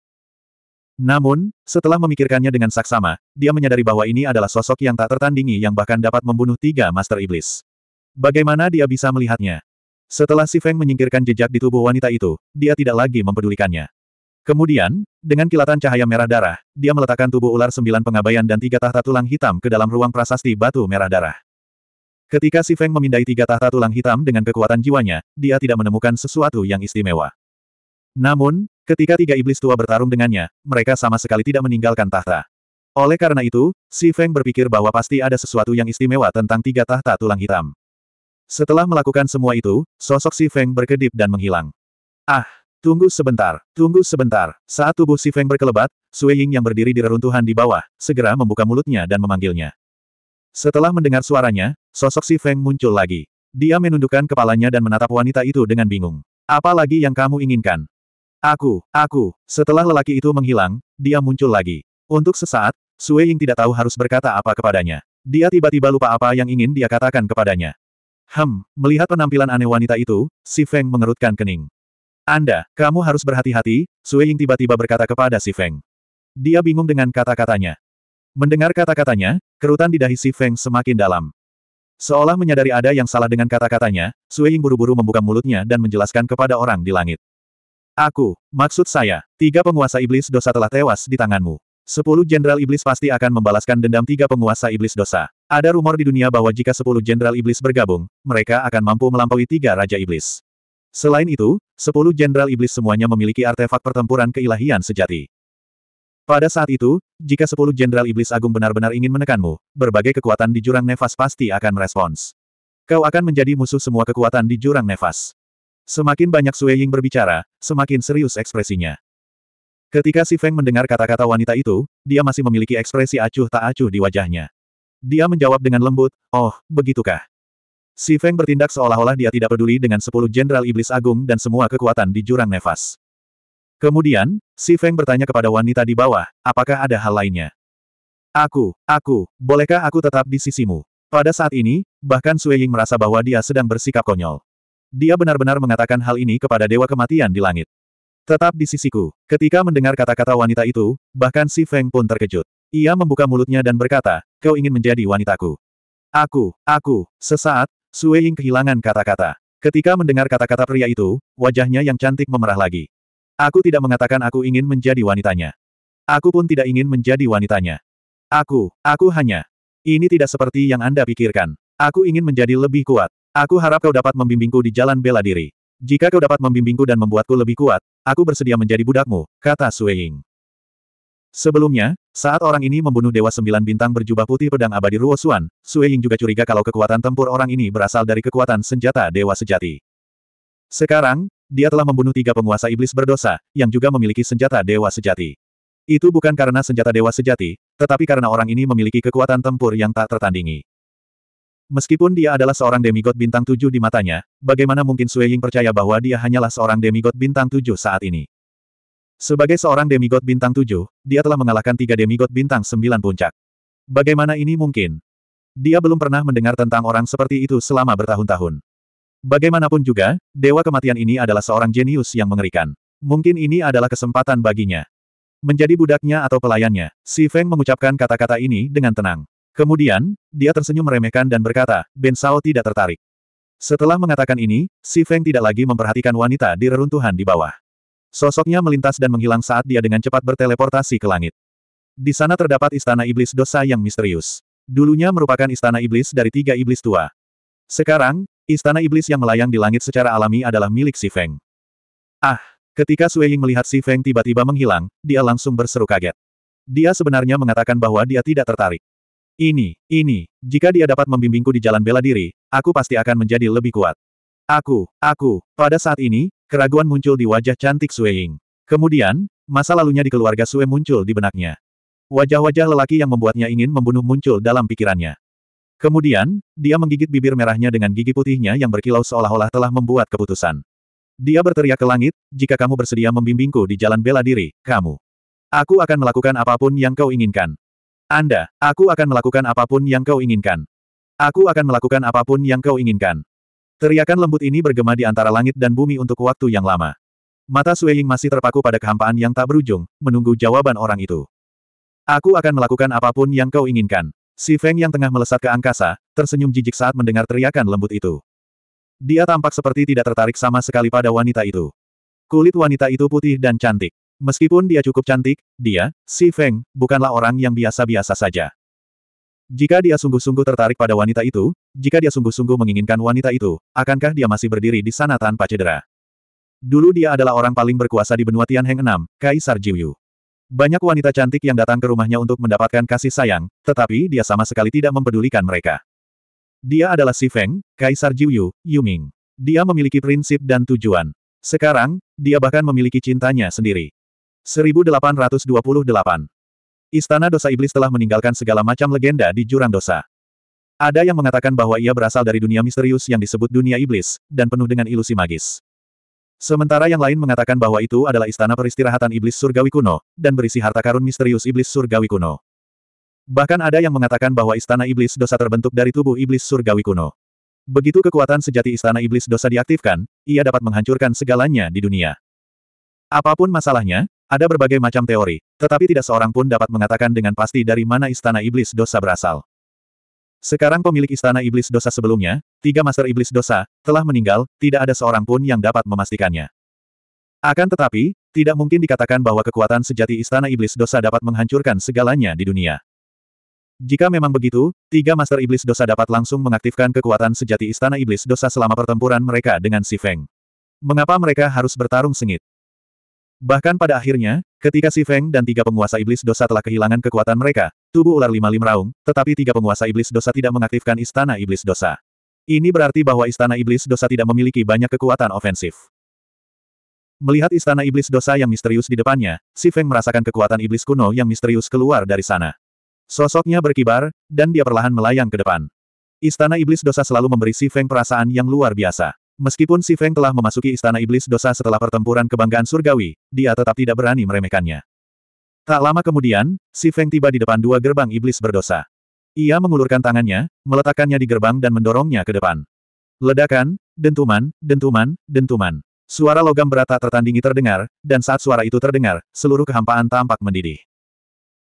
Namun, setelah memikirkannya dengan saksama, dia menyadari bahwa ini adalah sosok yang tak tertandingi yang bahkan dapat membunuh tiga Master Iblis. Bagaimana dia bisa melihatnya? Setelah Si Feng menyingkirkan jejak di tubuh wanita itu, dia tidak lagi mempedulikannya. Kemudian, dengan kilatan cahaya merah darah, dia meletakkan tubuh ular sembilan pengabaian dan tiga tahta tulang hitam ke dalam ruang prasasti batu merah darah. Ketika Si Feng memindai tiga tahta tulang hitam dengan kekuatan jiwanya, dia tidak menemukan sesuatu yang istimewa. Namun, Ketika tiga iblis tua bertarung dengannya, mereka sama sekali tidak meninggalkan tahta. Oleh karena itu, Si Feng berpikir bahwa pasti ada sesuatu yang istimewa tentang tiga tahta tulang hitam. Setelah melakukan semua itu, sosok Si Feng berkedip dan menghilang. Ah, tunggu sebentar, tunggu sebentar. Saat tubuh Si Feng berkelebat, Sui Ying yang berdiri di reruntuhan di bawah, segera membuka mulutnya dan memanggilnya. Setelah mendengar suaranya, sosok Si Feng muncul lagi. Dia menundukkan kepalanya dan menatap wanita itu dengan bingung. Apa lagi yang kamu inginkan? Aku, aku, setelah lelaki itu menghilang, dia muncul lagi. Untuk sesaat, Sue Ying tidak tahu harus berkata apa kepadanya. Dia tiba-tiba lupa apa yang ingin dia katakan kepadanya. Hem, melihat penampilan aneh wanita itu, si Feng mengerutkan kening. Anda, kamu harus berhati-hati, Sue Ying tiba-tiba berkata kepada si Feng. Dia bingung dengan kata-katanya. Mendengar kata-katanya, kerutan di dahi si Feng semakin dalam. Seolah menyadari ada yang salah dengan kata-katanya, Sue Ying buru-buru membuka mulutnya dan menjelaskan kepada orang di langit. Aku, maksud saya, tiga penguasa iblis dosa telah tewas di tanganmu. Sepuluh jenderal iblis pasti akan membalaskan dendam tiga penguasa iblis dosa. Ada rumor di dunia bahwa jika sepuluh jenderal iblis bergabung, mereka akan mampu melampaui tiga raja iblis. Selain itu, sepuluh jenderal iblis semuanya memiliki artefak pertempuran keilahian sejati. Pada saat itu, jika sepuluh jenderal iblis agung benar-benar ingin menekanmu, berbagai kekuatan di jurang nefas pasti akan merespons. Kau akan menjadi musuh semua kekuatan di jurang nefas. Semakin banyak Sue Ying berbicara, semakin serius ekspresinya. Ketika si Feng mendengar kata-kata wanita itu, dia masih memiliki ekspresi acuh tak acuh di wajahnya. Dia menjawab dengan lembut, oh, begitukah? Si Feng bertindak seolah-olah dia tidak peduli dengan sepuluh jenderal iblis agung dan semua kekuatan di jurang nefas. Kemudian, si Feng bertanya kepada wanita di bawah, apakah ada hal lainnya? Aku, aku, bolehkah aku tetap di sisimu? Pada saat ini, bahkan Sue Ying merasa bahwa dia sedang bersikap konyol. Dia benar-benar mengatakan hal ini kepada Dewa Kematian di langit. Tetap di sisiku. Ketika mendengar kata-kata wanita itu, bahkan si Feng pun terkejut. Ia membuka mulutnya dan berkata, kau ingin menjadi wanitaku. Aku, aku, sesaat, Sue Ying kehilangan kata-kata. Ketika mendengar kata-kata pria itu, wajahnya yang cantik memerah lagi. Aku tidak mengatakan aku ingin menjadi wanitanya. Aku pun tidak ingin menjadi wanitanya. Aku, aku hanya. Ini tidak seperti yang Anda pikirkan. Aku ingin menjadi lebih kuat. Aku harap kau dapat membimbingku di jalan bela diri. Jika kau dapat membimbingku dan membuatku lebih kuat, aku bersedia menjadi budakmu, kata Sui Ying. Sebelumnya, saat orang ini membunuh Dewa Sembilan Bintang berjubah putih pedang abadi Ruosuan, Sui Ying juga curiga kalau kekuatan tempur orang ini berasal dari kekuatan senjata Dewa Sejati. Sekarang, dia telah membunuh tiga penguasa iblis berdosa, yang juga memiliki senjata Dewa Sejati. Itu bukan karena senjata Dewa Sejati, tetapi karena orang ini memiliki kekuatan tempur yang tak tertandingi. Meskipun dia adalah seorang demigod bintang tujuh di matanya, bagaimana mungkin Sue Ying percaya bahwa dia hanyalah seorang demigod bintang tujuh saat ini? Sebagai seorang demigod bintang tujuh, dia telah mengalahkan tiga demigod bintang sembilan puncak. Bagaimana ini mungkin? Dia belum pernah mendengar tentang orang seperti itu selama bertahun-tahun. Bagaimanapun juga, Dewa Kematian ini adalah seorang jenius yang mengerikan. Mungkin ini adalah kesempatan baginya. Menjadi budaknya atau pelayannya, Si Feng mengucapkan kata-kata ini dengan tenang. Kemudian, dia tersenyum meremehkan dan berkata, Ben Sao tidak tertarik. Setelah mengatakan ini, Si Feng tidak lagi memperhatikan wanita di reruntuhan di bawah. Sosoknya melintas dan menghilang saat dia dengan cepat berteleportasi ke langit. Di sana terdapat istana iblis dosa yang misterius. Dulunya merupakan istana iblis dari tiga iblis tua. Sekarang, istana iblis yang melayang di langit secara alami adalah milik Si Feng. Ah, ketika Sue Ying melihat Si Feng tiba-tiba menghilang, dia langsung berseru kaget. Dia sebenarnya mengatakan bahwa dia tidak tertarik. Ini, ini, jika dia dapat membimbingku di jalan bela diri, aku pasti akan menjadi lebih kuat. Aku, aku, pada saat ini, keraguan muncul di wajah cantik Ying. Kemudian, masa lalunya di keluarga Sue muncul di benaknya. Wajah-wajah lelaki yang membuatnya ingin membunuh muncul dalam pikirannya. Kemudian, dia menggigit bibir merahnya dengan gigi putihnya yang berkilau seolah-olah telah membuat keputusan. Dia berteriak ke langit, jika kamu bersedia membimbingku di jalan bela diri, kamu. Aku akan melakukan apapun yang kau inginkan. Anda, aku akan melakukan apapun yang kau inginkan. Aku akan melakukan apapun yang kau inginkan. Teriakan lembut ini bergema di antara langit dan bumi untuk waktu yang lama. Mata Ying masih terpaku pada kehampaan yang tak berujung, menunggu jawaban orang itu. Aku akan melakukan apapun yang kau inginkan. Si Feng yang tengah melesat ke angkasa, tersenyum jijik saat mendengar teriakan lembut itu. Dia tampak seperti tidak tertarik sama sekali pada wanita itu. Kulit wanita itu putih dan cantik. Meskipun dia cukup cantik, dia, Si Feng, bukanlah orang yang biasa-biasa saja. Jika dia sungguh-sungguh tertarik pada wanita itu, jika dia sungguh-sungguh menginginkan wanita itu, akankah dia masih berdiri di sana tanpa cedera? Dulu dia adalah orang paling berkuasa di benua Tianheng Enam, Kaisar Jiuyu. Banyak wanita cantik yang datang ke rumahnya untuk mendapatkan kasih sayang, tetapi dia sama sekali tidak mempedulikan mereka. Dia adalah Si Feng, Kaisar Jiuyu, Yuming. Dia memiliki prinsip dan tujuan. Sekarang, dia bahkan memiliki cintanya sendiri. 1828. Istana Dosa Iblis telah meninggalkan segala macam legenda di jurang dosa. Ada yang mengatakan bahwa ia berasal dari dunia misterius yang disebut dunia iblis, dan penuh dengan ilusi magis. Sementara yang lain mengatakan bahwa itu adalah istana peristirahatan iblis surgawi kuno, dan berisi harta karun misterius iblis surgawi kuno. Bahkan ada yang mengatakan bahwa istana iblis dosa terbentuk dari tubuh iblis surgawi kuno. Begitu kekuatan sejati istana iblis dosa diaktifkan, ia dapat menghancurkan segalanya di dunia. Apapun masalahnya, ada berbagai macam teori, tetapi tidak seorang pun dapat mengatakan dengan pasti dari mana istana iblis dosa berasal. Sekarang pemilik istana iblis dosa sebelumnya, tiga master iblis dosa, telah meninggal, tidak ada seorang pun yang dapat memastikannya. Akan tetapi, tidak mungkin dikatakan bahwa kekuatan sejati istana iblis dosa dapat menghancurkan segalanya di dunia. Jika memang begitu, tiga master iblis dosa dapat langsung mengaktifkan kekuatan sejati istana iblis dosa selama pertempuran mereka dengan Si Feng. Mengapa mereka harus bertarung sengit? Bahkan pada akhirnya, ketika Si Feng dan tiga penguasa iblis dosa telah kehilangan kekuatan mereka, tubuh ular lima lim raung, tetapi tiga penguasa iblis dosa tidak mengaktifkan istana iblis dosa. Ini berarti bahwa istana iblis dosa tidak memiliki banyak kekuatan ofensif. Melihat istana iblis dosa yang misterius di depannya, Si Feng merasakan kekuatan iblis kuno yang misterius keluar dari sana. Sosoknya berkibar, dan dia perlahan melayang ke depan. Istana iblis dosa selalu memberi Si Feng perasaan yang luar biasa. Meskipun Si Feng telah memasuki istana iblis dosa setelah pertempuran kebanggaan surgawi, dia tetap tidak berani meremehkannya. Tak lama kemudian, Si Feng tiba di depan dua gerbang iblis berdosa. Ia mengulurkan tangannya, meletakkannya di gerbang dan mendorongnya ke depan. Ledakan, dentuman, dentuman, dentuman. Suara logam berat tertandingi terdengar, dan saat suara itu terdengar, seluruh kehampaan tampak mendidih.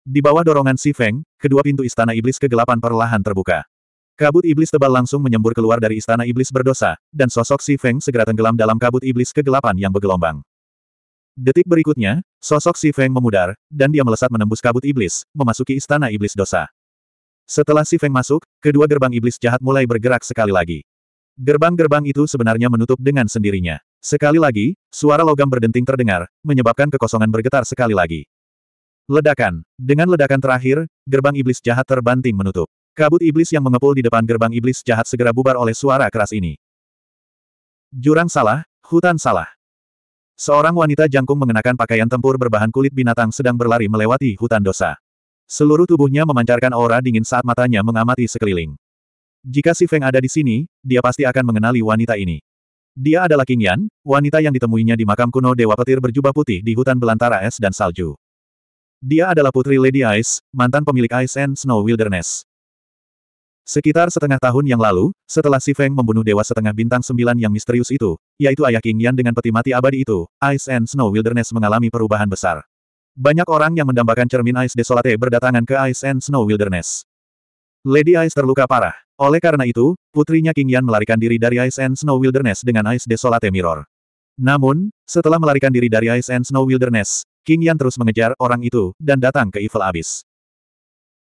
Di bawah dorongan Si Feng, kedua pintu istana iblis kegelapan perlahan terbuka. Kabut iblis tebal langsung menyembur keluar dari istana iblis berdosa, dan sosok Si Feng segera tenggelam dalam kabut iblis kegelapan yang bergelombang. Detik berikutnya, sosok Si Feng memudar, dan dia melesat menembus kabut iblis, memasuki istana iblis dosa. Setelah Si Feng masuk, kedua gerbang iblis jahat mulai bergerak sekali lagi. Gerbang-gerbang itu sebenarnya menutup dengan sendirinya. Sekali lagi, suara logam berdenting terdengar, menyebabkan kekosongan bergetar sekali lagi. Ledakan. Dengan ledakan terakhir, gerbang iblis jahat terbanting menutup. Kabut iblis yang mengepul di depan gerbang iblis jahat segera bubar oleh suara keras ini. Jurang salah, hutan salah. Seorang wanita jangkung mengenakan pakaian tempur berbahan kulit binatang sedang berlari melewati hutan dosa. Seluruh tubuhnya memancarkan aura dingin saat matanya mengamati sekeliling. Jika si Feng ada di sini, dia pasti akan mengenali wanita ini. Dia adalah King Yan, wanita yang ditemuinya di makam kuno Dewa Petir berjubah putih di hutan belantara es dan salju. Dia adalah putri Lady Ice, mantan pemilik Ice and Snow Wilderness. Sekitar setengah tahun yang lalu, setelah Si Feng membunuh dewa setengah bintang sembilan yang misterius itu, yaitu ayah King Yan dengan peti mati abadi itu, Ice and Snow Wilderness mengalami perubahan besar. Banyak orang yang mendambakan cermin Ice Desolate berdatangan ke Ice and Snow Wilderness. Lady Ice terluka parah. Oleh karena itu, putrinya King Yan melarikan diri dari Ice and Snow Wilderness dengan Ice Desolate Mirror. Namun, setelah melarikan diri dari Ice and Snow Wilderness, King Yan terus mengejar orang itu, dan datang ke Evil Abyss.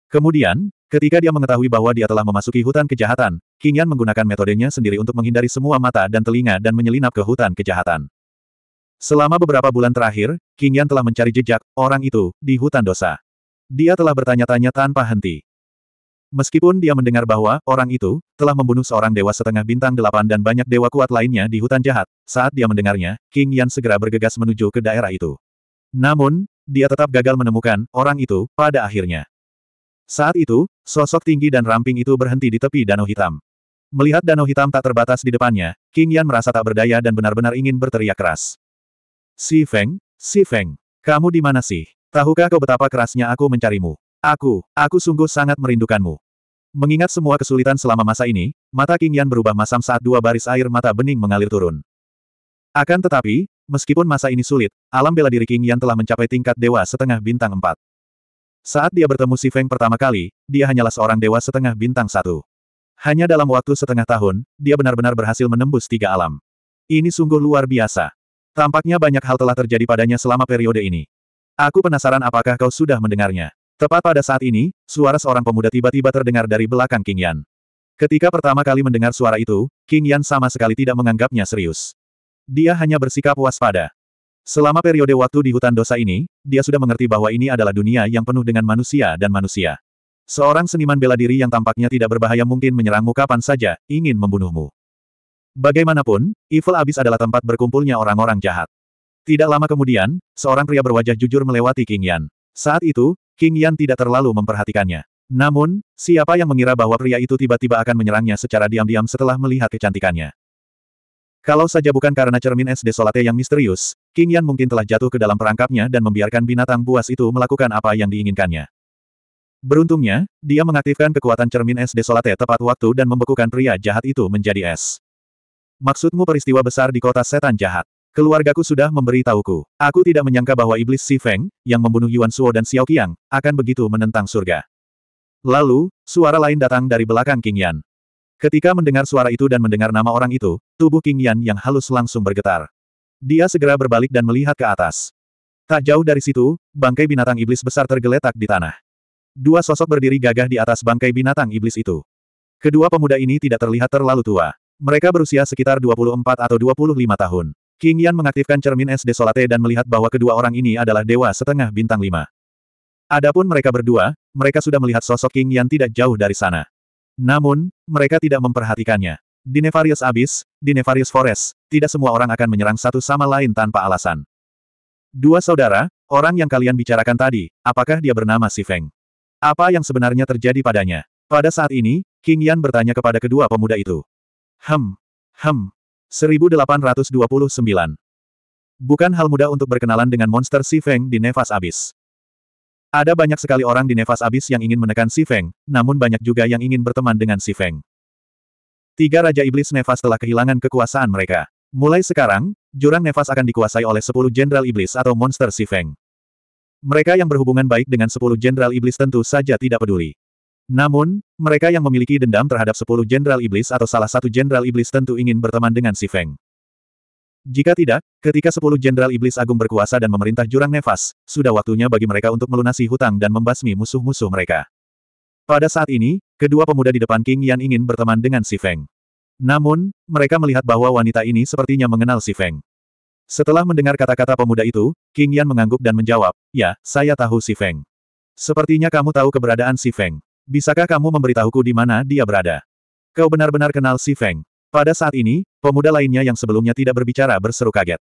Kemudian, Ketika dia mengetahui bahwa dia telah memasuki hutan kejahatan, King Yan menggunakan metodenya sendiri untuk menghindari semua mata dan telinga dan menyelinap ke hutan kejahatan. Selama beberapa bulan terakhir, King Yan telah mencari jejak orang itu di hutan dosa. Dia telah bertanya-tanya tanpa henti. Meskipun dia mendengar bahwa orang itu telah membunuh seorang dewa setengah bintang delapan dan banyak dewa kuat lainnya di hutan jahat, saat dia mendengarnya, King Yan segera bergegas menuju ke daerah itu. Namun, dia tetap gagal menemukan orang itu pada akhirnya. Saat itu, sosok tinggi dan ramping itu berhenti di tepi danau hitam. Melihat danau hitam tak terbatas di depannya, King Yan merasa tak berdaya dan benar-benar ingin berteriak keras. Si Feng, Si Feng, kamu di mana sih? Tahukah kau betapa kerasnya aku mencarimu? Aku, aku sungguh sangat merindukanmu. Mengingat semua kesulitan selama masa ini, mata King Yan berubah masam saat dua baris air mata bening mengalir turun. Akan tetapi, meskipun masa ini sulit, alam bela diri King Yan telah mencapai tingkat dewa setengah bintang empat. Saat dia bertemu Si Feng pertama kali, dia hanyalah seorang dewa setengah bintang satu. Hanya dalam waktu setengah tahun, dia benar-benar berhasil menembus tiga alam. Ini sungguh luar biasa. Tampaknya banyak hal telah terjadi padanya selama periode ini. Aku penasaran apakah kau sudah mendengarnya. Tepat pada saat ini, suara seorang pemuda tiba-tiba terdengar dari belakang King Yan. Ketika pertama kali mendengar suara itu, King Yan sama sekali tidak menganggapnya serius. Dia hanya bersikap waspada. Selama periode waktu di hutan dosa ini, dia sudah mengerti bahwa ini adalah dunia yang penuh dengan manusia dan manusia. Seorang seniman bela diri yang tampaknya tidak berbahaya mungkin menyerangmu kapan saja, ingin membunuhmu. Bagaimanapun, Evil Abyss adalah tempat berkumpulnya orang-orang jahat. Tidak lama kemudian, seorang pria berwajah jujur melewati King Yan. Saat itu, King Yan tidak terlalu memperhatikannya. Namun, siapa yang mengira bahwa pria itu tiba-tiba akan menyerangnya secara diam-diam setelah melihat kecantikannya. Kalau saja bukan karena cermin es desolate yang misterius, King Yan mungkin telah jatuh ke dalam perangkapnya dan membiarkan binatang buas itu melakukan apa yang diinginkannya. Beruntungnya, dia mengaktifkan kekuatan cermin es desolate tepat waktu dan membekukan pria jahat itu menjadi es. Maksudmu peristiwa besar di kota setan jahat? Keluargaku sudah memberitahuku. Aku tidak menyangka bahwa iblis Si Feng, yang membunuh Yuan Suo dan Xiao Qiang, akan begitu menentang surga. Lalu, suara lain datang dari belakang King Yan. Ketika mendengar suara itu dan mendengar nama orang itu, tubuh King Yan yang halus langsung bergetar. Dia segera berbalik dan melihat ke atas. Tak jauh dari situ, bangkai binatang iblis besar tergeletak di tanah. Dua sosok berdiri gagah di atas bangkai binatang iblis itu. Kedua pemuda ini tidak terlihat terlalu tua. Mereka berusia sekitar 24 atau 25 tahun. King Yan mengaktifkan cermin es desolate dan melihat bahwa kedua orang ini adalah dewa setengah bintang lima. Adapun mereka berdua, mereka sudah melihat sosok King Yan tidak jauh dari sana. Namun, mereka tidak memperhatikannya. Di Nefarious Abyss, di Nefarious Forest, tidak semua orang akan menyerang satu sama lain tanpa alasan. Dua saudara, orang yang kalian bicarakan tadi, apakah dia bernama Si Feng? Apa yang sebenarnya terjadi padanya? Pada saat ini, King Yan bertanya kepada kedua pemuda itu. Hem, hem, 1829. Bukan hal mudah untuk berkenalan dengan monster Si Feng di Nefas Abyss. Ada banyak sekali orang di nefas abis yang ingin menekan Si Feng, namun banyak juga yang ingin berteman dengan Si Feng. Tiga Raja Iblis Nefas telah kehilangan kekuasaan mereka. Mulai sekarang, jurang nefas akan dikuasai oleh sepuluh Jenderal Iblis atau monster Si Feng. Mereka yang berhubungan baik dengan sepuluh Jenderal Iblis tentu saja tidak peduli. Namun, mereka yang memiliki dendam terhadap sepuluh Jenderal Iblis atau salah satu Jenderal Iblis tentu ingin berteman dengan Si Feng. Jika tidak, ketika sepuluh jenderal iblis agung berkuasa dan memerintah jurang nefas, sudah waktunya bagi mereka untuk melunasi hutang dan membasmi musuh-musuh mereka. Pada saat ini, kedua pemuda di depan King Yan ingin berteman dengan Si Feng. Namun, mereka melihat bahwa wanita ini sepertinya mengenal Si Feng. Setelah mendengar kata-kata pemuda itu, King Yan mengangguk dan menjawab, Ya, saya tahu Si Feng. Sepertinya kamu tahu keberadaan Si Feng. Bisakah kamu memberitahuku di mana dia berada? Kau benar-benar kenal Si Feng. Pada saat ini, Pemuda lainnya yang sebelumnya tidak berbicara berseru kaget.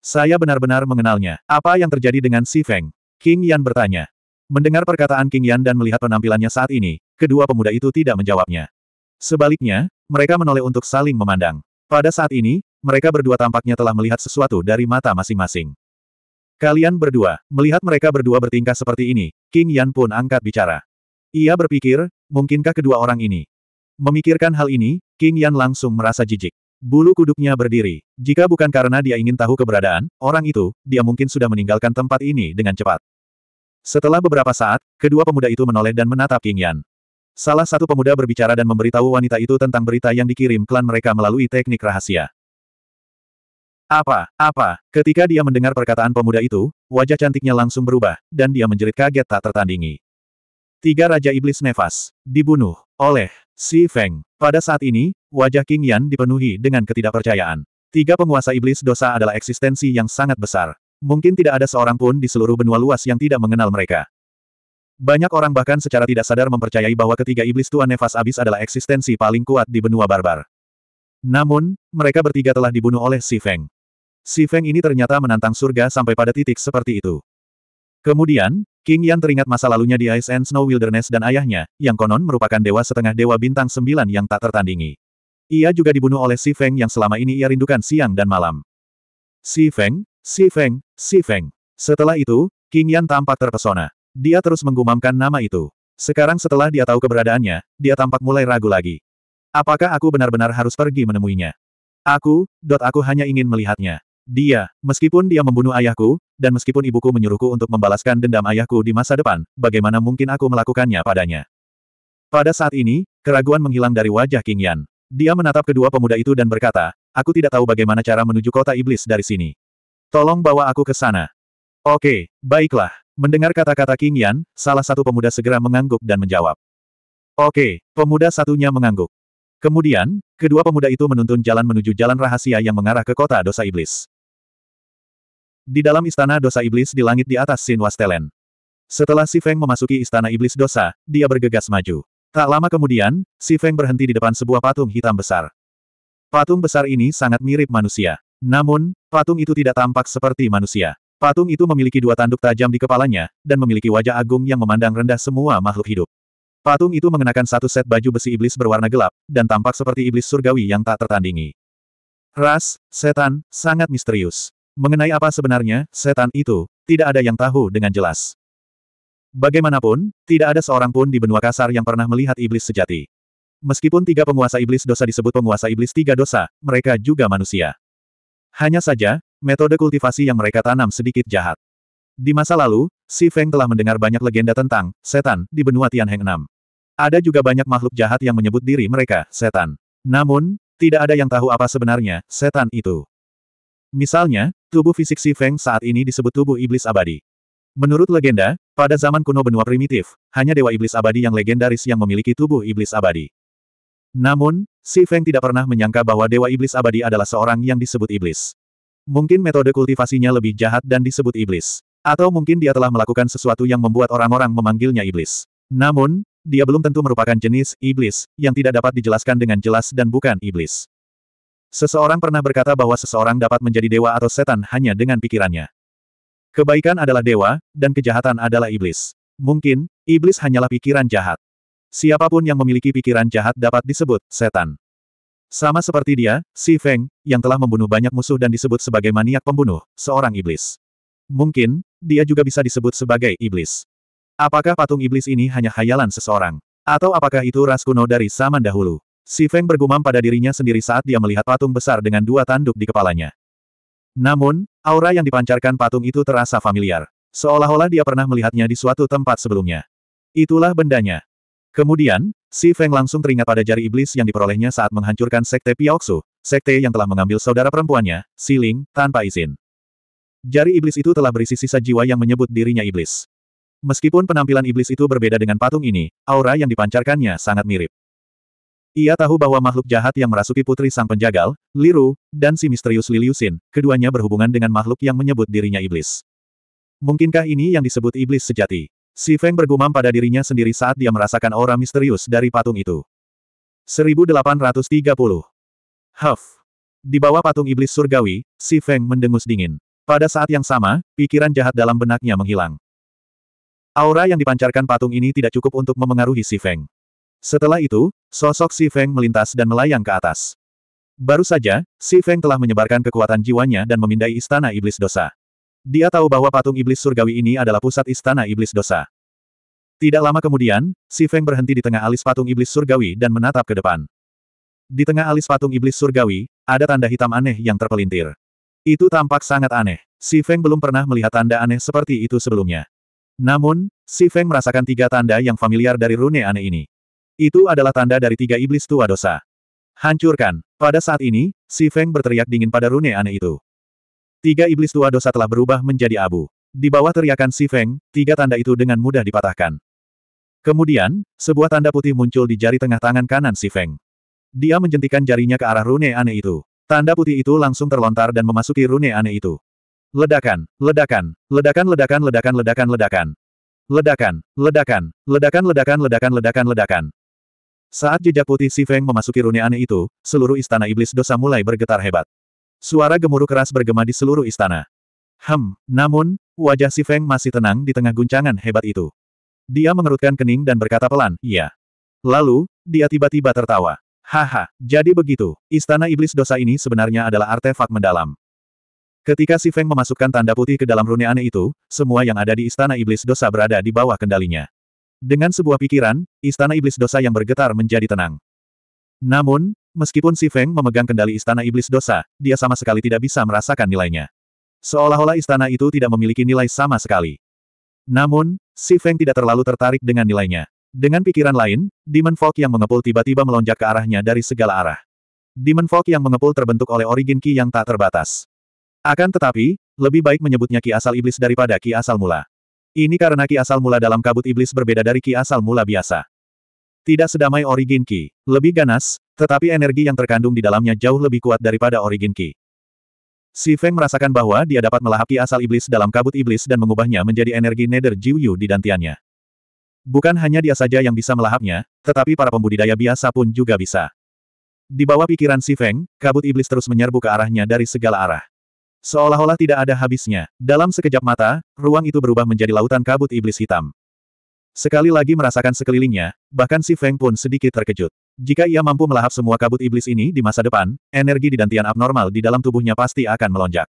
Saya benar-benar mengenalnya. Apa yang terjadi dengan Si Feng? King Yan bertanya. Mendengar perkataan King Yan dan melihat penampilannya saat ini, kedua pemuda itu tidak menjawabnya. Sebaliknya, mereka menoleh untuk saling memandang. Pada saat ini, mereka berdua tampaknya telah melihat sesuatu dari mata masing-masing. Kalian berdua, melihat mereka berdua bertingkah seperti ini, King Yan pun angkat bicara. Ia berpikir, mungkinkah kedua orang ini? Memikirkan hal ini, King Yan langsung merasa jijik. Bulu kuduknya berdiri. Jika bukan karena dia ingin tahu keberadaan orang itu, dia mungkin sudah meninggalkan tempat ini dengan cepat. Setelah beberapa saat, kedua pemuda itu menoleh dan menatap King Yan. Salah satu pemuda berbicara dan memberitahu wanita itu tentang berita yang dikirim klan mereka melalui teknik rahasia. Apa, apa, ketika dia mendengar perkataan pemuda itu, wajah cantiknya langsung berubah, dan dia menjerit kaget tak tertandingi. Tiga Raja Iblis Nefas, dibunuh, oleh, Si Feng. Pada saat ini, wajah King Yan dipenuhi dengan ketidakpercayaan. Tiga penguasa iblis dosa adalah eksistensi yang sangat besar. Mungkin tidak ada seorang pun di seluruh benua luas yang tidak mengenal mereka. Banyak orang bahkan secara tidak sadar mempercayai bahwa ketiga iblis tua Nefas Abis adalah eksistensi paling kuat di benua barbar. Namun, mereka bertiga telah dibunuh oleh Si Feng. Si Feng ini ternyata menantang surga sampai pada titik seperti itu. Kemudian, King Yan teringat masa lalunya di Ice and Snow Wilderness dan ayahnya, yang konon merupakan dewa setengah dewa bintang sembilan yang tak tertandingi. Ia juga dibunuh oleh Si Feng yang selama ini ia rindukan siang dan malam. Si Feng, Si Feng, Si Feng. Setelah itu, King Yan tampak terpesona. Dia terus menggumamkan nama itu. Sekarang setelah dia tahu keberadaannya, dia tampak mulai ragu lagi. Apakah aku benar-benar harus pergi menemuinya? Aku, dot aku hanya ingin melihatnya. Dia, meskipun dia membunuh ayahku, dan meskipun ibuku menyuruhku untuk membalaskan dendam ayahku di masa depan, bagaimana mungkin aku melakukannya padanya? Pada saat ini, keraguan menghilang dari wajah King Yan. Dia menatap kedua pemuda itu dan berkata, aku tidak tahu bagaimana cara menuju kota iblis dari sini. Tolong bawa aku ke sana. Oke, baiklah. Mendengar kata-kata King Yan, salah satu pemuda segera mengangguk dan menjawab. Oke, pemuda satunya mengangguk. Kemudian, kedua pemuda itu menuntun jalan menuju jalan rahasia yang mengarah ke kota dosa iblis. Di dalam istana dosa iblis di langit di atas Sin Wastelen. Setelah Si Feng memasuki istana iblis dosa, dia bergegas maju. Tak lama kemudian, Si Feng berhenti di depan sebuah patung hitam besar. Patung besar ini sangat mirip manusia. Namun, patung itu tidak tampak seperti manusia. Patung itu memiliki dua tanduk tajam di kepalanya, dan memiliki wajah agung yang memandang rendah semua makhluk hidup. Patung itu mengenakan satu set baju besi iblis berwarna gelap, dan tampak seperti iblis surgawi yang tak tertandingi. Ras, setan, sangat misterius. Mengenai apa sebenarnya, setan itu, tidak ada yang tahu dengan jelas. Bagaimanapun, tidak ada seorang pun di benua kasar yang pernah melihat iblis sejati. Meskipun tiga penguasa iblis dosa disebut penguasa iblis tiga dosa, mereka juga manusia. Hanya saja, metode kultivasi yang mereka tanam sedikit jahat. Di masa lalu, Si Feng telah mendengar banyak legenda tentang setan di benua Tianheng 6. Ada juga banyak makhluk jahat yang menyebut diri mereka setan. Namun, tidak ada yang tahu apa sebenarnya setan itu. Misalnya, tubuh fisik Si Feng saat ini disebut tubuh iblis abadi. Menurut legenda, pada zaman kuno benua primitif, hanya dewa iblis abadi yang legendaris yang memiliki tubuh iblis abadi. Namun, Si Feng tidak pernah menyangka bahwa dewa iblis abadi adalah seorang yang disebut iblis. Mungkin metode kultivasinya lebih jahat dan disebut iblis. Atau mungkin dia telah melakukan sesuatu yang membuat orang-orang memanggilnya iblis. Namun, dia belum tentu merupakan jenis iblis yang tidak dapat dijelaskan dengan jelas dan bukan iblis. Seseorang pernah berkata bahwa seseorang dapat menjadi dewa atau setan hanya dengan pikirannya. Kebaikan adalah dewa, dan kejahatan adalah iblis. Mungkin, iblis hanyalah pikiran jahat. Siapapun yang memiliki pikiran jahat dapat disebut setan. Sama seperti dia, Si Feng, yang telah membunuh banyak musuh dan disebut sebagai maniak pembunuh, seorang iblis. Mungkin, dia juga bisa disebut sebagai iblis. Apakah patung iblis ini hanya khayalan seseorang? Atau apakah itu ras kuno dari zaman dahulu? Si Feng bergumam pada dirinya sendiri saat dia melihat patung besar dengan dua tanduk di kepalanya. Namun, aura yang dipancarkan patung itu terasa familiar. Seolah-olah dia pernah melihatnya di suatu tempat sebelumnya. Itulah bendanya. Kemudian, Si Feng langsung teringat pada jari iblis yang diperolehnya saat menghancurkan Sekte Piaoksu, sekte yang telah mengambil saudara perempuannya, Si Ling, tanpa izin. Jari iblis itu telah berisi sisa jiwa yang menyebut dirinya iblis. Meskipun penampilan iblis itu berbeda dengan patung ini, aura yang dipancarkannya sangat mirip. Ia tahu bahwa makhluk jahat yang merasuki putri sang penjagal, Liru, dan si misterius Liliusin, keduanya berhubungan dengan makhluk yang menyebut dirinya iblis. Mungkinkah ini yang disebut iblis sejati? Si Feng bergumam pada dirinya sendiri saat dia merasakan aura misterius dari patung itu. 1830. Huff. Di bawah patung iblis surgawi, si Feng mendengus dingin. Pada saat yang sama, pikiran jahat dalam benaknya menghilang. Aura yang dipancarkan patung ini tidak cukup untuk memengaruhi si Feng. Setelah itu, sosok Si Feng melintas dan melayang ke atas. Baru saja, Si Feng telah menyebarkan kekuatan jiwanya dan memindai istana iblis dosa. Dia tahu bahwa patung iblis surgawi ini adalah pusat istana iblis dosa. Tidak lama kemudian, Si Feng berhenti di tengah alis patung iblis surgawi dan menatap ke depan. Di tengah alis patung iblis surgawi, ada tanda hitam aneh yang terpelintir. Itu tampak sangat aneh. Si Feng belum pernah melihat tanda aneh seperti itu sebelumnya. Namun, Si Feng merasakan tiga tanda yang familiar dari rune aneh ini. Itu adalah tanda dari tiga iblis tua dosa. Hancurkan. Pada saat ini, si Feng berteriak dingin pada rune aneh itu. Tiga iblis tua dosa telah berubah menjadi abu. Di bawah teriakan si Feng, tiga tanda itu dengan mudah dipatahkan. Kemudian, sebuah tanda putih muncul di jari tengah tangan kanan si Feng. Dia menjentikan jarinya ke arah rune aneh itu. Tanda putih itu langsung terlontar dan memasuki rune aneh itu. Ledakan, ledakan, ledakan, ledakan, ledakan, ledakan, ledakan. Ledakan, ledakan, ledakan, ledakan, ledakan, ledakan, ledakan. Saat jejak putih Si Feng memasuki rune aneh itu, seluruh istana iblis dosa mulai bergetar hebat. Suara gemuruh keras bergema di seluruh istana. Hem, namun, wajah Si Feng masih tenang di tengah guncangan hebat itu. Dia mengerutkan kening dan berkata pelan, iya. Lalu, dia tiba-tiba tertawa. Haha, jadi begitu, istana iblis dosa ini sebenarnya adalah artefak mendalam. Ketika Si Feng memasukkan tanda putih ke dalam rune aneh itu, semua yang ada di istana iblis dosa berada di bawah kendalinya. Dengan sebuah pikiran, istana iblis dosa yang bergetar menjadi tenang. Namun, meskipun Si Feng memegang kendali istana iblis dosa, dia sama sekali tidak bisa merasakan nilainya. Seolah-olah istana itu tidak memiliki nilai sama sekali. Namun, Si Feng tidak terlalu tertarik dengan nilainya. Dengan pikiran lain, Demon Fog yang mengepul tiba-tiba melonjak ke arahnya dari segala arah. Demon Fog yang mengepul terbentuk oleh origin Ki yang tak terbatas. Akan tetapi, lebih baik menyebutnya Ki asal iblis daripada Ki asal mula. Ini karena ki asal mula dalam kabut iblis berbeda dari ki asal mula biasa. Tidak sedamai origin ki, lebih ganas, tetapi energi yang terkandung di dalamnya jauh lebih kuat daripada origin ki. Si Feng merasakan bahwa dia dapat melahap ki asal iblis dalam kabut iblis dan mengubahnya menjadi energi nether Jiuyu di dantiannya. Bukan hanya dia saja yang bisa melahapnya, tetapi para pembudidaya biasa pun juga bisa. Di bawah pikiran si Feng, kabut iblis terus menyerbu ke arahnya dari segala arah. Seolah-olah tidak ada habisnya. Dalam sekejap mata, ruang itu berubah menjadi lautan kabut iblis hitam. Sekali lagi merasakan sekelilingnya, bahkan si Feng pun sedikit terkejut. Jika ia mampu melahap semua kabut iblis ini di masa depan, energi di dantian abnormal di dalam tubuhnya pasti akan melonjak.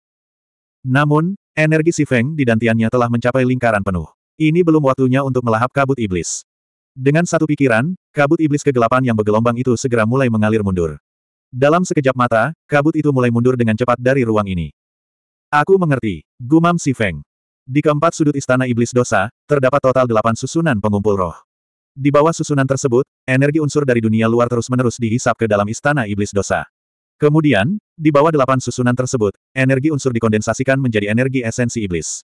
Namun, energi si Feng di dantiannya telah mencapai lingkaran penuh. Ini belum waktunya untuk melahap kabut iblis. Dengan satu pikiran, kabut iblis kegelapan yang bergelombang itu segera mulai mengalir mundur. Dalam sekejap mata, kabut itu mulai mundur dengan cepat dari ruang ini. Aku mengerti, gumam si Feng. Di keempat sudut istana iblis dosa, terdapat total delapan susunan pengumpul roh. Di bawah susunan tersebut, energi unsur dari dunia luar terus-menerus dihisap ke dalam istana iblis dosa. Kemudian, di bawah delapan susunan tersebut, energi unsur dikondensasikan menjadi energi esensi iblis.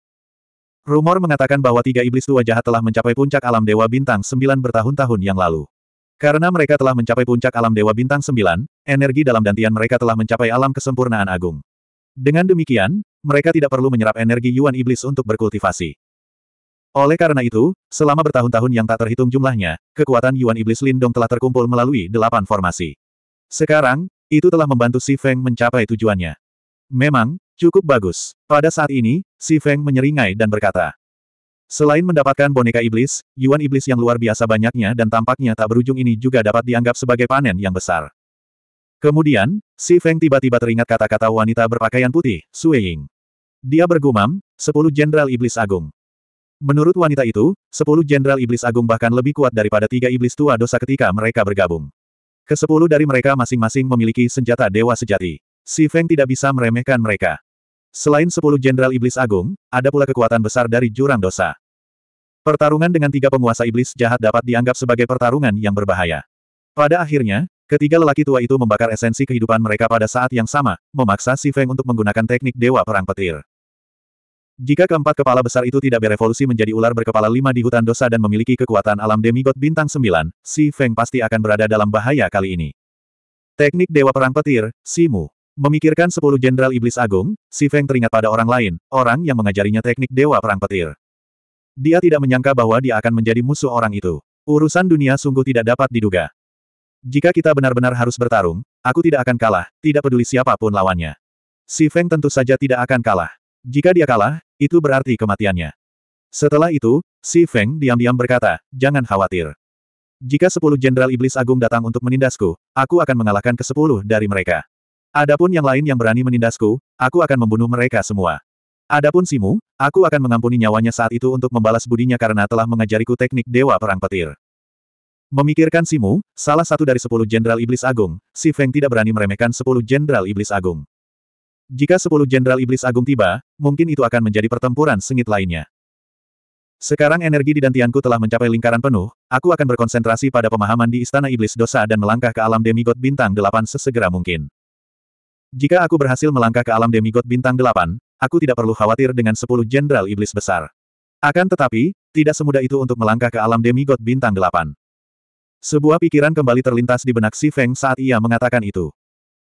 Rumor mengatakan bahwa tiga iblis tua jahat telah mencapai puncak alam Dewa Bintang sembilan bertahun-tahun yang lalu. Karena mereka telah mencapai puncak alam Dewa Bintang sembilan, energi dalam dantian mereka telah mencapai alam kesempurnaan agung. Dengan demikian, mereka tidak perlu menyerap energi Yuan Iblis untuk berkultivasi. Oleh karena itu, selama bertahun-tahun yang tak terhitung jumlahnya, kekuatan Yuan Iblis Lindong telah terkumpul melalui delapan formasi. Sekarang, itu telah membantu Si Feng mencapai tujuannya. Memang, cukup bagus. Pada saat ini, Si Feng menyeringai dan berkata, Selain mendapatkan boneka iblis, Yuan Iblis yang luar biasa banyaknya dan tampaknya tak berujung ini juga dapat dianggap sebagai panen yang besar. Kemudian, Si Feng tiba-tiba teringat kata-kata wanita berpakaian putih, Sue Ying. Dia bergumam, sepuluh jenderal iblis agung. Menurut wanita itu, sepuluh jenderal iblis agung bahkan lebih kuat daripada tiga iblis tua dosa ketika mereka bergabung. Kesepuluh dari mereka masing-masing memiliki senjata dewa sejati. Si Feng tidak bisa meremehkan mereka. Selain sepuluh jenderal iblis agung, ada pula kekuatan besar dari jurang dosa. Pertarungan dengan tiga penguasa iblis jahat dapat dianggap sebagai pertarungan yang berbahaya. Pada akhirnya, Ketiga lelaki tua itu membakar esensi kehidupan mereka pada saat yang sama, memaksa Si Feng untuk menggunakan teknik Dewa Perang Petir. Jika keempat kepala besar itu tidak berevolusi menjadi ular berkepala lima di hutan dosa dan memiliki kekuatan alam demigod bintang sembilan, Si Feng pasti akan berada dalam bahaya kali ini. Teknik Dewa Perang Petir, Simu. Memikirkan sepuluh jenderal iblis agung, Si Feng teringat pada orang lain, orang yang mengajarinya teknik Dewa Perang Petir. Dia tidak menyangka bahwa dia akan menjadi musuh orang itu. Urusan dunia sungguh tidak dapat diduga. Jika kita benar-benar harus bertarung, aku tidak akan kalah, tidak peduli siapapun lawannya. Si Feng tentu saja tidak akan kalah. Jika dia kalah, itu berarti kematiannya. Setelah itu, si Feng diam-diam berkata, jangan khawatir. Jika sepuluh jenderal iblis agung datang untuk menindasku, aku akan mengalahkan ke sepuluh dari mereka. Adapun yang lain yang berani menindasku, aku akan membunuh mereka semua. Adapun Simu, aku akan mengampuni nyawanya saat itu untuk membalas budinya karena telah mengajariku teknik Dewa Perang Petir. Memikirkan Simu, salah satu dari sepuluh jenderal iblis agung, Si Feng tidak berani meremehkan sepuluh jenderal iblis agung. Jika sepuluh jenderal iblis agung tiba, mungkin itu akan menjadi pertempuran sengit lainnya. Sekarang energi di dantianku telah mencapai lingkaran penuh, aku akan berkonsentrasi pada pemahaman di Istana Iblis Dosa dan melangkah ke alam demigod bintang delapan sesegera mungkin. Jika aku berhasil melangkah ke alam demigod bintang delapan, aku tidak perlu khawatir dengan sepuluh jenderal iblis besar. Akan tetapi, tidak semudah itu untuk melangkah ke alam demigod bintang delapan. Sebuah pikiran kembali terlintas di benak Si Feng saat ia mengatakan itu.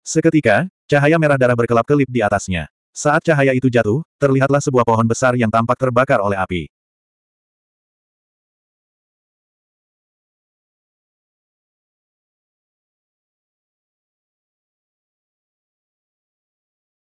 Seketika, cahaya merah darah berkelap-kelip di atasnya. Saat cahaya itu jatuh, terlihatlah sebuah pohon besar yang tampak terbakar oleh api.